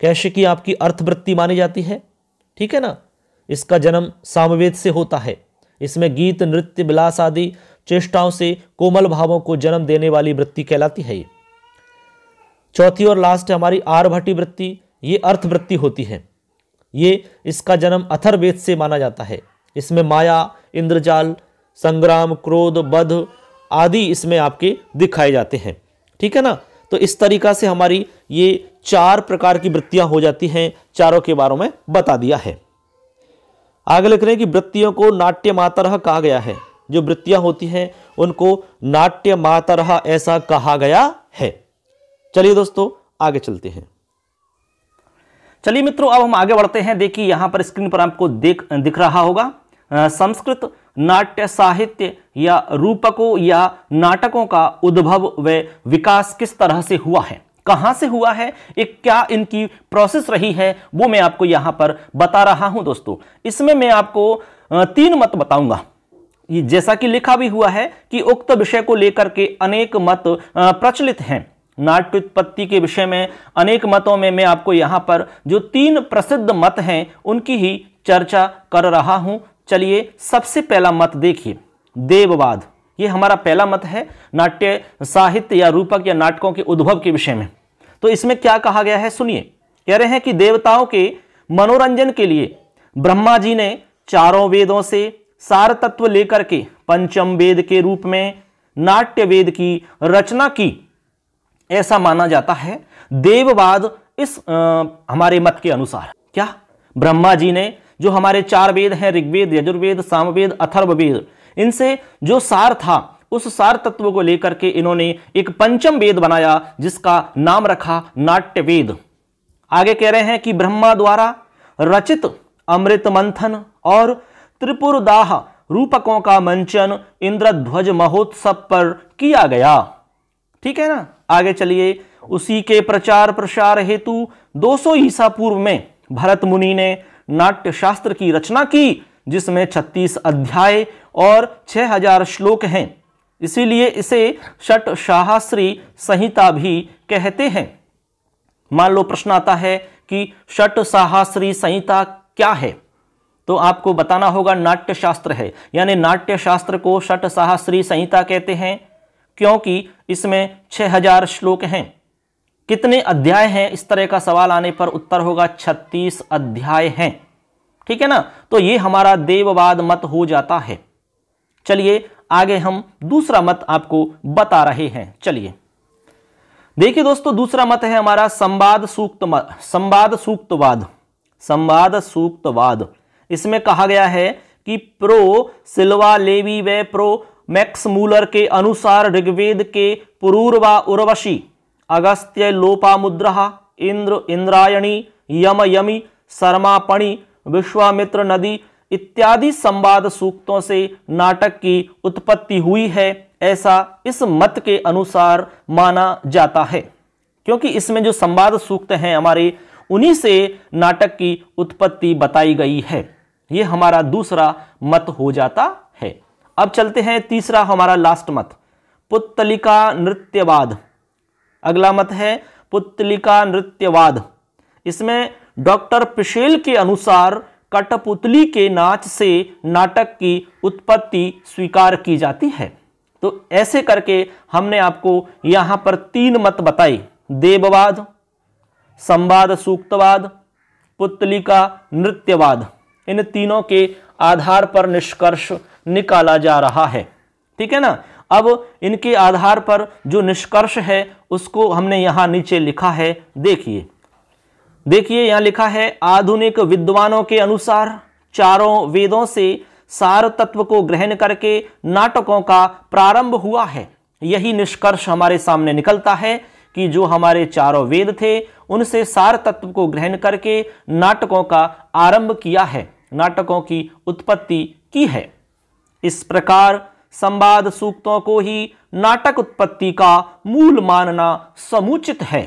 कैशिकी आपकी अर्थवृत्ति मानी जाती है ठीक है ना इसका जन्म सामवेद से होता है इसमें गीत नृत्य विलास आदि चेष्टाओं से कोमल भावों को जन्म देने वाली वृत्ति कहलाती है ये चौथी और लास्ट है हमारी आर्भटी वृत्ति ये अर्थवृत्ति होती है ये इसका जन्म अथर्वेद से माना जाता है इसमें माया इंद्रजाल संग्राम क्रोध बध आदि इसमें आपके दिखाए जाते हैं ठीक है ना तो इस तरीका से हमारी ये चार प्रकार की वृत्तियां हो जाती हैं चारों के बारे में बता दिया है आगे लिख रहे हैं कि वृत्तियों को नाट्य मातरह कहा गया है जो वृत्तियां होती हैं उनको नाट्य मातरह ऐसा कहा गया है चलिए दोस्तों आगे चलते हैं चलिए मित्रों अब हम आगे बढ़ते हैं देखिए यहां पर स्क्रीन पर आपको देख दिख रहा होगा संस्कृत नाट्य साहित्य या रूपकों या नाटकों का उद्भव व विकास किस तरह से हुआ है कहाँ से हुआ है एक क्या इनकी प्रोसेस रही है वो मैं आपको यहाँ पर बता रहा हूँ दोस्तों इसमें मैं आपको तीन मत बताऊंगा ये जैसा कि लिखा भी हुआ है कि उक्त विषय को लेकर के अनेक मत प्रचलित हैं नाट्य उत्पत्ति के विषय में अनेक मतों में मैं आपको यहाँ पर जो तीन प्रसिद्ध मत हैं उनकी ही चर्चा कर रहा हूँ चलिए सबसे पहला मत देखिए देववाद ये हमारा पहला मत है नाट्य साहित्य या रूपक या नाटकों के उद्भव के विषय में तो इसमें क्या कहा गया है सुनिए कह रहे हैं कि देवताओं के मनोरंजन के लिए ब्रह्मा जी ने चारों वेदों से सार तत्व लेकर के पंचम वेद के रूप में नाट्य वेद की रचना की ऐसा माना जाता है देववाद इस आ, हमारे मत के अनुसार क्या ब्रह्मा जी ने जो हमारे चार वेद हैं ऋग्वेद यजुर्वेद सामवेद अथर्ववेद इनसे जो सार था उस सार तत्व को लेकर के इन्होंने एक पंचम वेद बनाया जिसका नाम रखा नाट्य वेद आगे कह रहे हैं कि ब्रह्मा द्वारा रचित अमृत मंथन और त्रिपुरदाह रूपकों का मंचन इंद्रध्वज महोत्सव पर किया गया ठीक है ना आगे चलिए उसी के प्रचार प्रसार हेतु 200 ईसा पूर्व में भरत मुनि ने नाट्य शास्त्र की रचना की जिसमें 36 अध्याय और 6000 श्लोक हैं इसीलिए इसे शट शाहस्त्री संहिता भी कहते हैं मान लो प्रश्न आता है कि शट साहस्री संहिता क्या है तो आपको बताना होगा नाट्य शास्त्र है यानी नाट्य शास्त्र को शट साहस्री संहिता कहते हैं क्योंकि इसमें 6000 श्लोक हैं कितने अध्याय हैं इस तरह का सवाल आने पर उत्तर होगा छत्तीस अध्याय हैं ठीक है ना तो ये हमारा देववाद मत हो जाता है चलिए आगे हम दूसरा मत आपको बता रहे हैं चलिए देखिए दोस्तों दूसरा मत है हमारा संवाद सूक्त संवाद सूक्तवाद संवाद सूक्तवाद इसमें कहा गया है कि प्रो सिल्वा लेवी व प्रो मैक्स मूलर के अनुसार ऋग्वेद के पुरूर्वा उर्वशी अगस्त्य मुद्रा इंद्र इंद्रायणी यम यमी शर्मापणि विश्वामित्र नदी इत्यादि संवाद सूक्तों से नाटक की उत्पत्ति हुई है ऐसा इस मत के अनुसार माना जाता है क्योंकि इसमें जो संवाद सूक्त हैं हमारे उन्हीं से नाटक की उत्पत्ति बताई गई है ये हमारा दूसरा मत हो जाता है अब चलते हैं तीसरा हमारा लास्ट मत पुत्तलिका नृत्यवाद अगला मत है पुतलिका नृत्यवाद इसमें डॉक्टर पिशेल के अनुसार कटपुतली के नाच से नाटक की उत्पत्ति स्वीकार की जाती है तो ऐसे करके हमने आपको यहां पर तीन मत बताए देववाद संवाद सूक्तवाद पुतलिका नृत्यवाद इन तीनों के आधार पर निष्कर्ष निकाला जा रहा है ठीक है ना अब इनके आधार पर जो निष्कर्ष है उसको हमने यहाँ नीचे लिखा है देखिए देखिए यहाँ लिखा है आधुनिक विद्वानों के अनुसार चारों वेदों से सार तत्व को ग्रहण करके नाटकों का प्रारंभ हुआ है यही निष्कर्ष हमारे सामने निकलता है कि जो हमारे चारों वेद थे उनसे सार तत्व को ग्रहण करके नाटकों का आरंभ किया है नाटकों की उत्पत्ति की है इस प्रकार संवाद सूक्तों को ही नाटक उत्पत्ति का मूल मानना समुचित है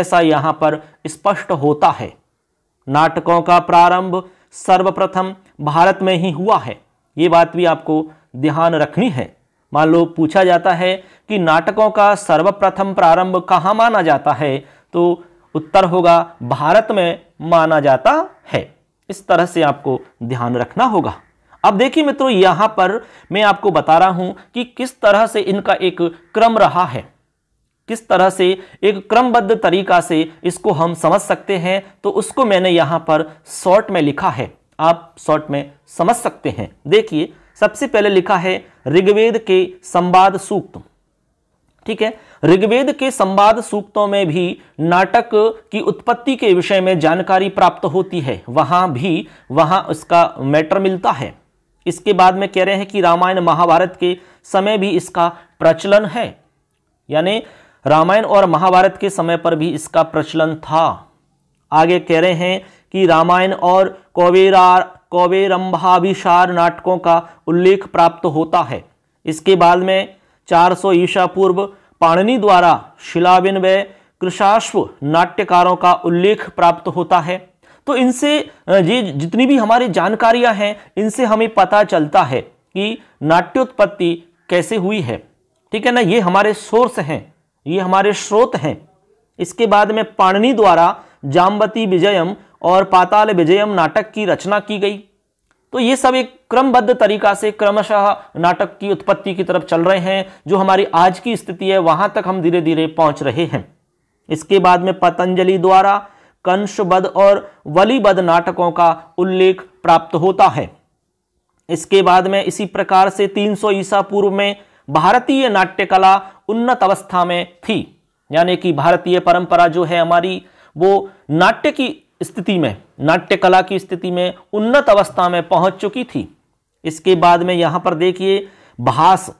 ऐसा यहाँ पर स्पष्ट होता है नाटकों का प्रारंभ सर्वप्रथम भारत में ही हुआ है ये बात भी आपको ध्यान रखनी है मान लो पूछा जाता है कि नाटकों का सर्वप्रथम प्रारंभ कहाँ माना जाता है तो उत्तर होगा भारत में माना जाता है इस तरह से आपको ध्यान रखना होगा अब देखिए मित्रों यहाँ पर मैं आपको बता रहा हूँ कि किस तरह से इनका एक क्रम रहा है किस तरह से एक क्रमबद्ध तरीका से इसको हम समझ सकते हैं तो उसको मैंने यहाँ पर शॉर्ट में लिखा है आप शॉर्ट में समझ सकते हैं देखिए सबसे पहले लिखा है ऋग्वेद के संवाद सूक्त ठीक है ऋग्वेद के संवाद सूक्तों में भी नाटक की उत्पत्ति के विषय में जानकारी प्राप्त होती है वहां भी वहां उसका मैटर मिलता है इसके बाद में कह रहे हैं कि रामायण महाभारत के समय भी इसका प्रचलन है यानी रामायण और महाभारत के समय पर भी इसका प्रचलन था आगे कह रहे हैं कि रामायण और कौबेरार कौबेरम्भाभिसार नाटकों का उल्लेख प्राप्त होता है इसके बाद में 400 ईसा पूर्व पाणनी द्वारा शिलाबिन व कृषाश्व नाट्यकारों का उल्लेख प्राप्त होता है तो इनसे ये जितनी भी हमारी जानकारियां हैं इनसे हमें पता चलता है कि नाट्योत्पत्ति कैसे हुई है ठीक है ना ये हमारे सोर्स हैं ये हमारे स्रोत हैं इसके बाद में पाणनी द्वारा जामवती विजयम और पाताल विजयम नाटक की रचना की गई तो ये सब एक क्रमबद्ध तरीका से क्रमशः नाटक की उत्पत्ति की तरफ चल रहे हैं जो हमारी आज की स्थिति है वहां तक हम धीरे धीरे पहुंच रहे हैं इसके बाद में पतंजलि द्वारा कंशबद्ध और वलीबद नाटकों का उल्लेख प्राप्त होता है इसके बाद में इसी प्रकार से 300 ईसा पूर्व में भारतीय नाट्यकला उन्नत अवस्था में थी यानी कि भारतीय परंपरा जो है हमारी वो नाट्य की स्थिति में नाट्य कला की स्थिति में उन्नत अवस्था में पहुंच चुकी थी इसके बाद में यहाँ पर देखिए भास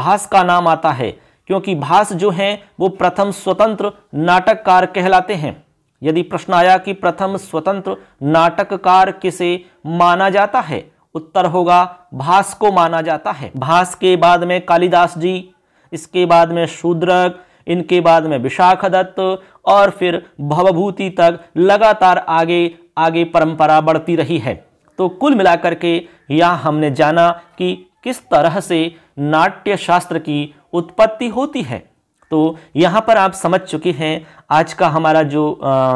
भास का नाम आता है क्योंकि भास जो है वो प्रथम स्वतंत्र नाटककार कहलाते हैं यदि प्रश्न आया कि प्रथम स्वतंत्र नाटककार किसे माना जाता है उत्तर होगा भास को माना जाता है भास के बाद में कालिदास जी इसके बाद में शूद्रक इनके बाद में विशाखदत्त और फिर भवभूति तक लगातार आगे आगे परंपरा बढ़ती रही है तो कुल मिलाकर के यह हमने जाना कि किस तरह से नाट्य शास्त्र की उत्पत्ति होती है तो यहाँ पर आप समझ चुके हैं आज का हमारा जो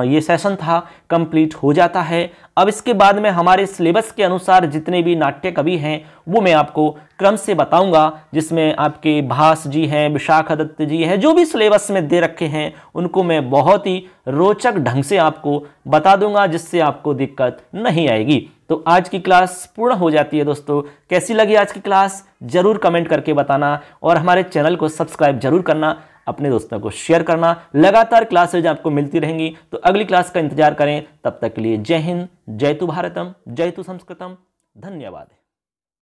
ये सेशन था कंप्लीट हो जाता है अब इसके बाद में हमारे सिलेबस के अनुसार जितने भी नाट्य कवि हैं वो मैं आपको क्रम से बताऊंगा जिसमें आपके भास जी हैं विशाखा दत्त जी हैं जो भी सिलेबस में दे रखे हैं उनको मैं बहुत ही रोचक ढंग से आपको बता दूंगा जिससे आपको दिक्कत नहीं आएगी तो आज की क्लास पूर्ण हो जाती है दोस्तों कैसी लगी आज की क्लास ज़रूर कमेंट करके बताना और हमारे चैनल को सब्सक्राइब जरूर करना अपने दोस्तों को शेयर करना लगातार क्लासेज आपको मिलती रहेंगी तो अगली क्लास का इंतजार करें तब तक के लिए जय हिंद जय तु भारतम जय तु संस्कृतम धन्यवाद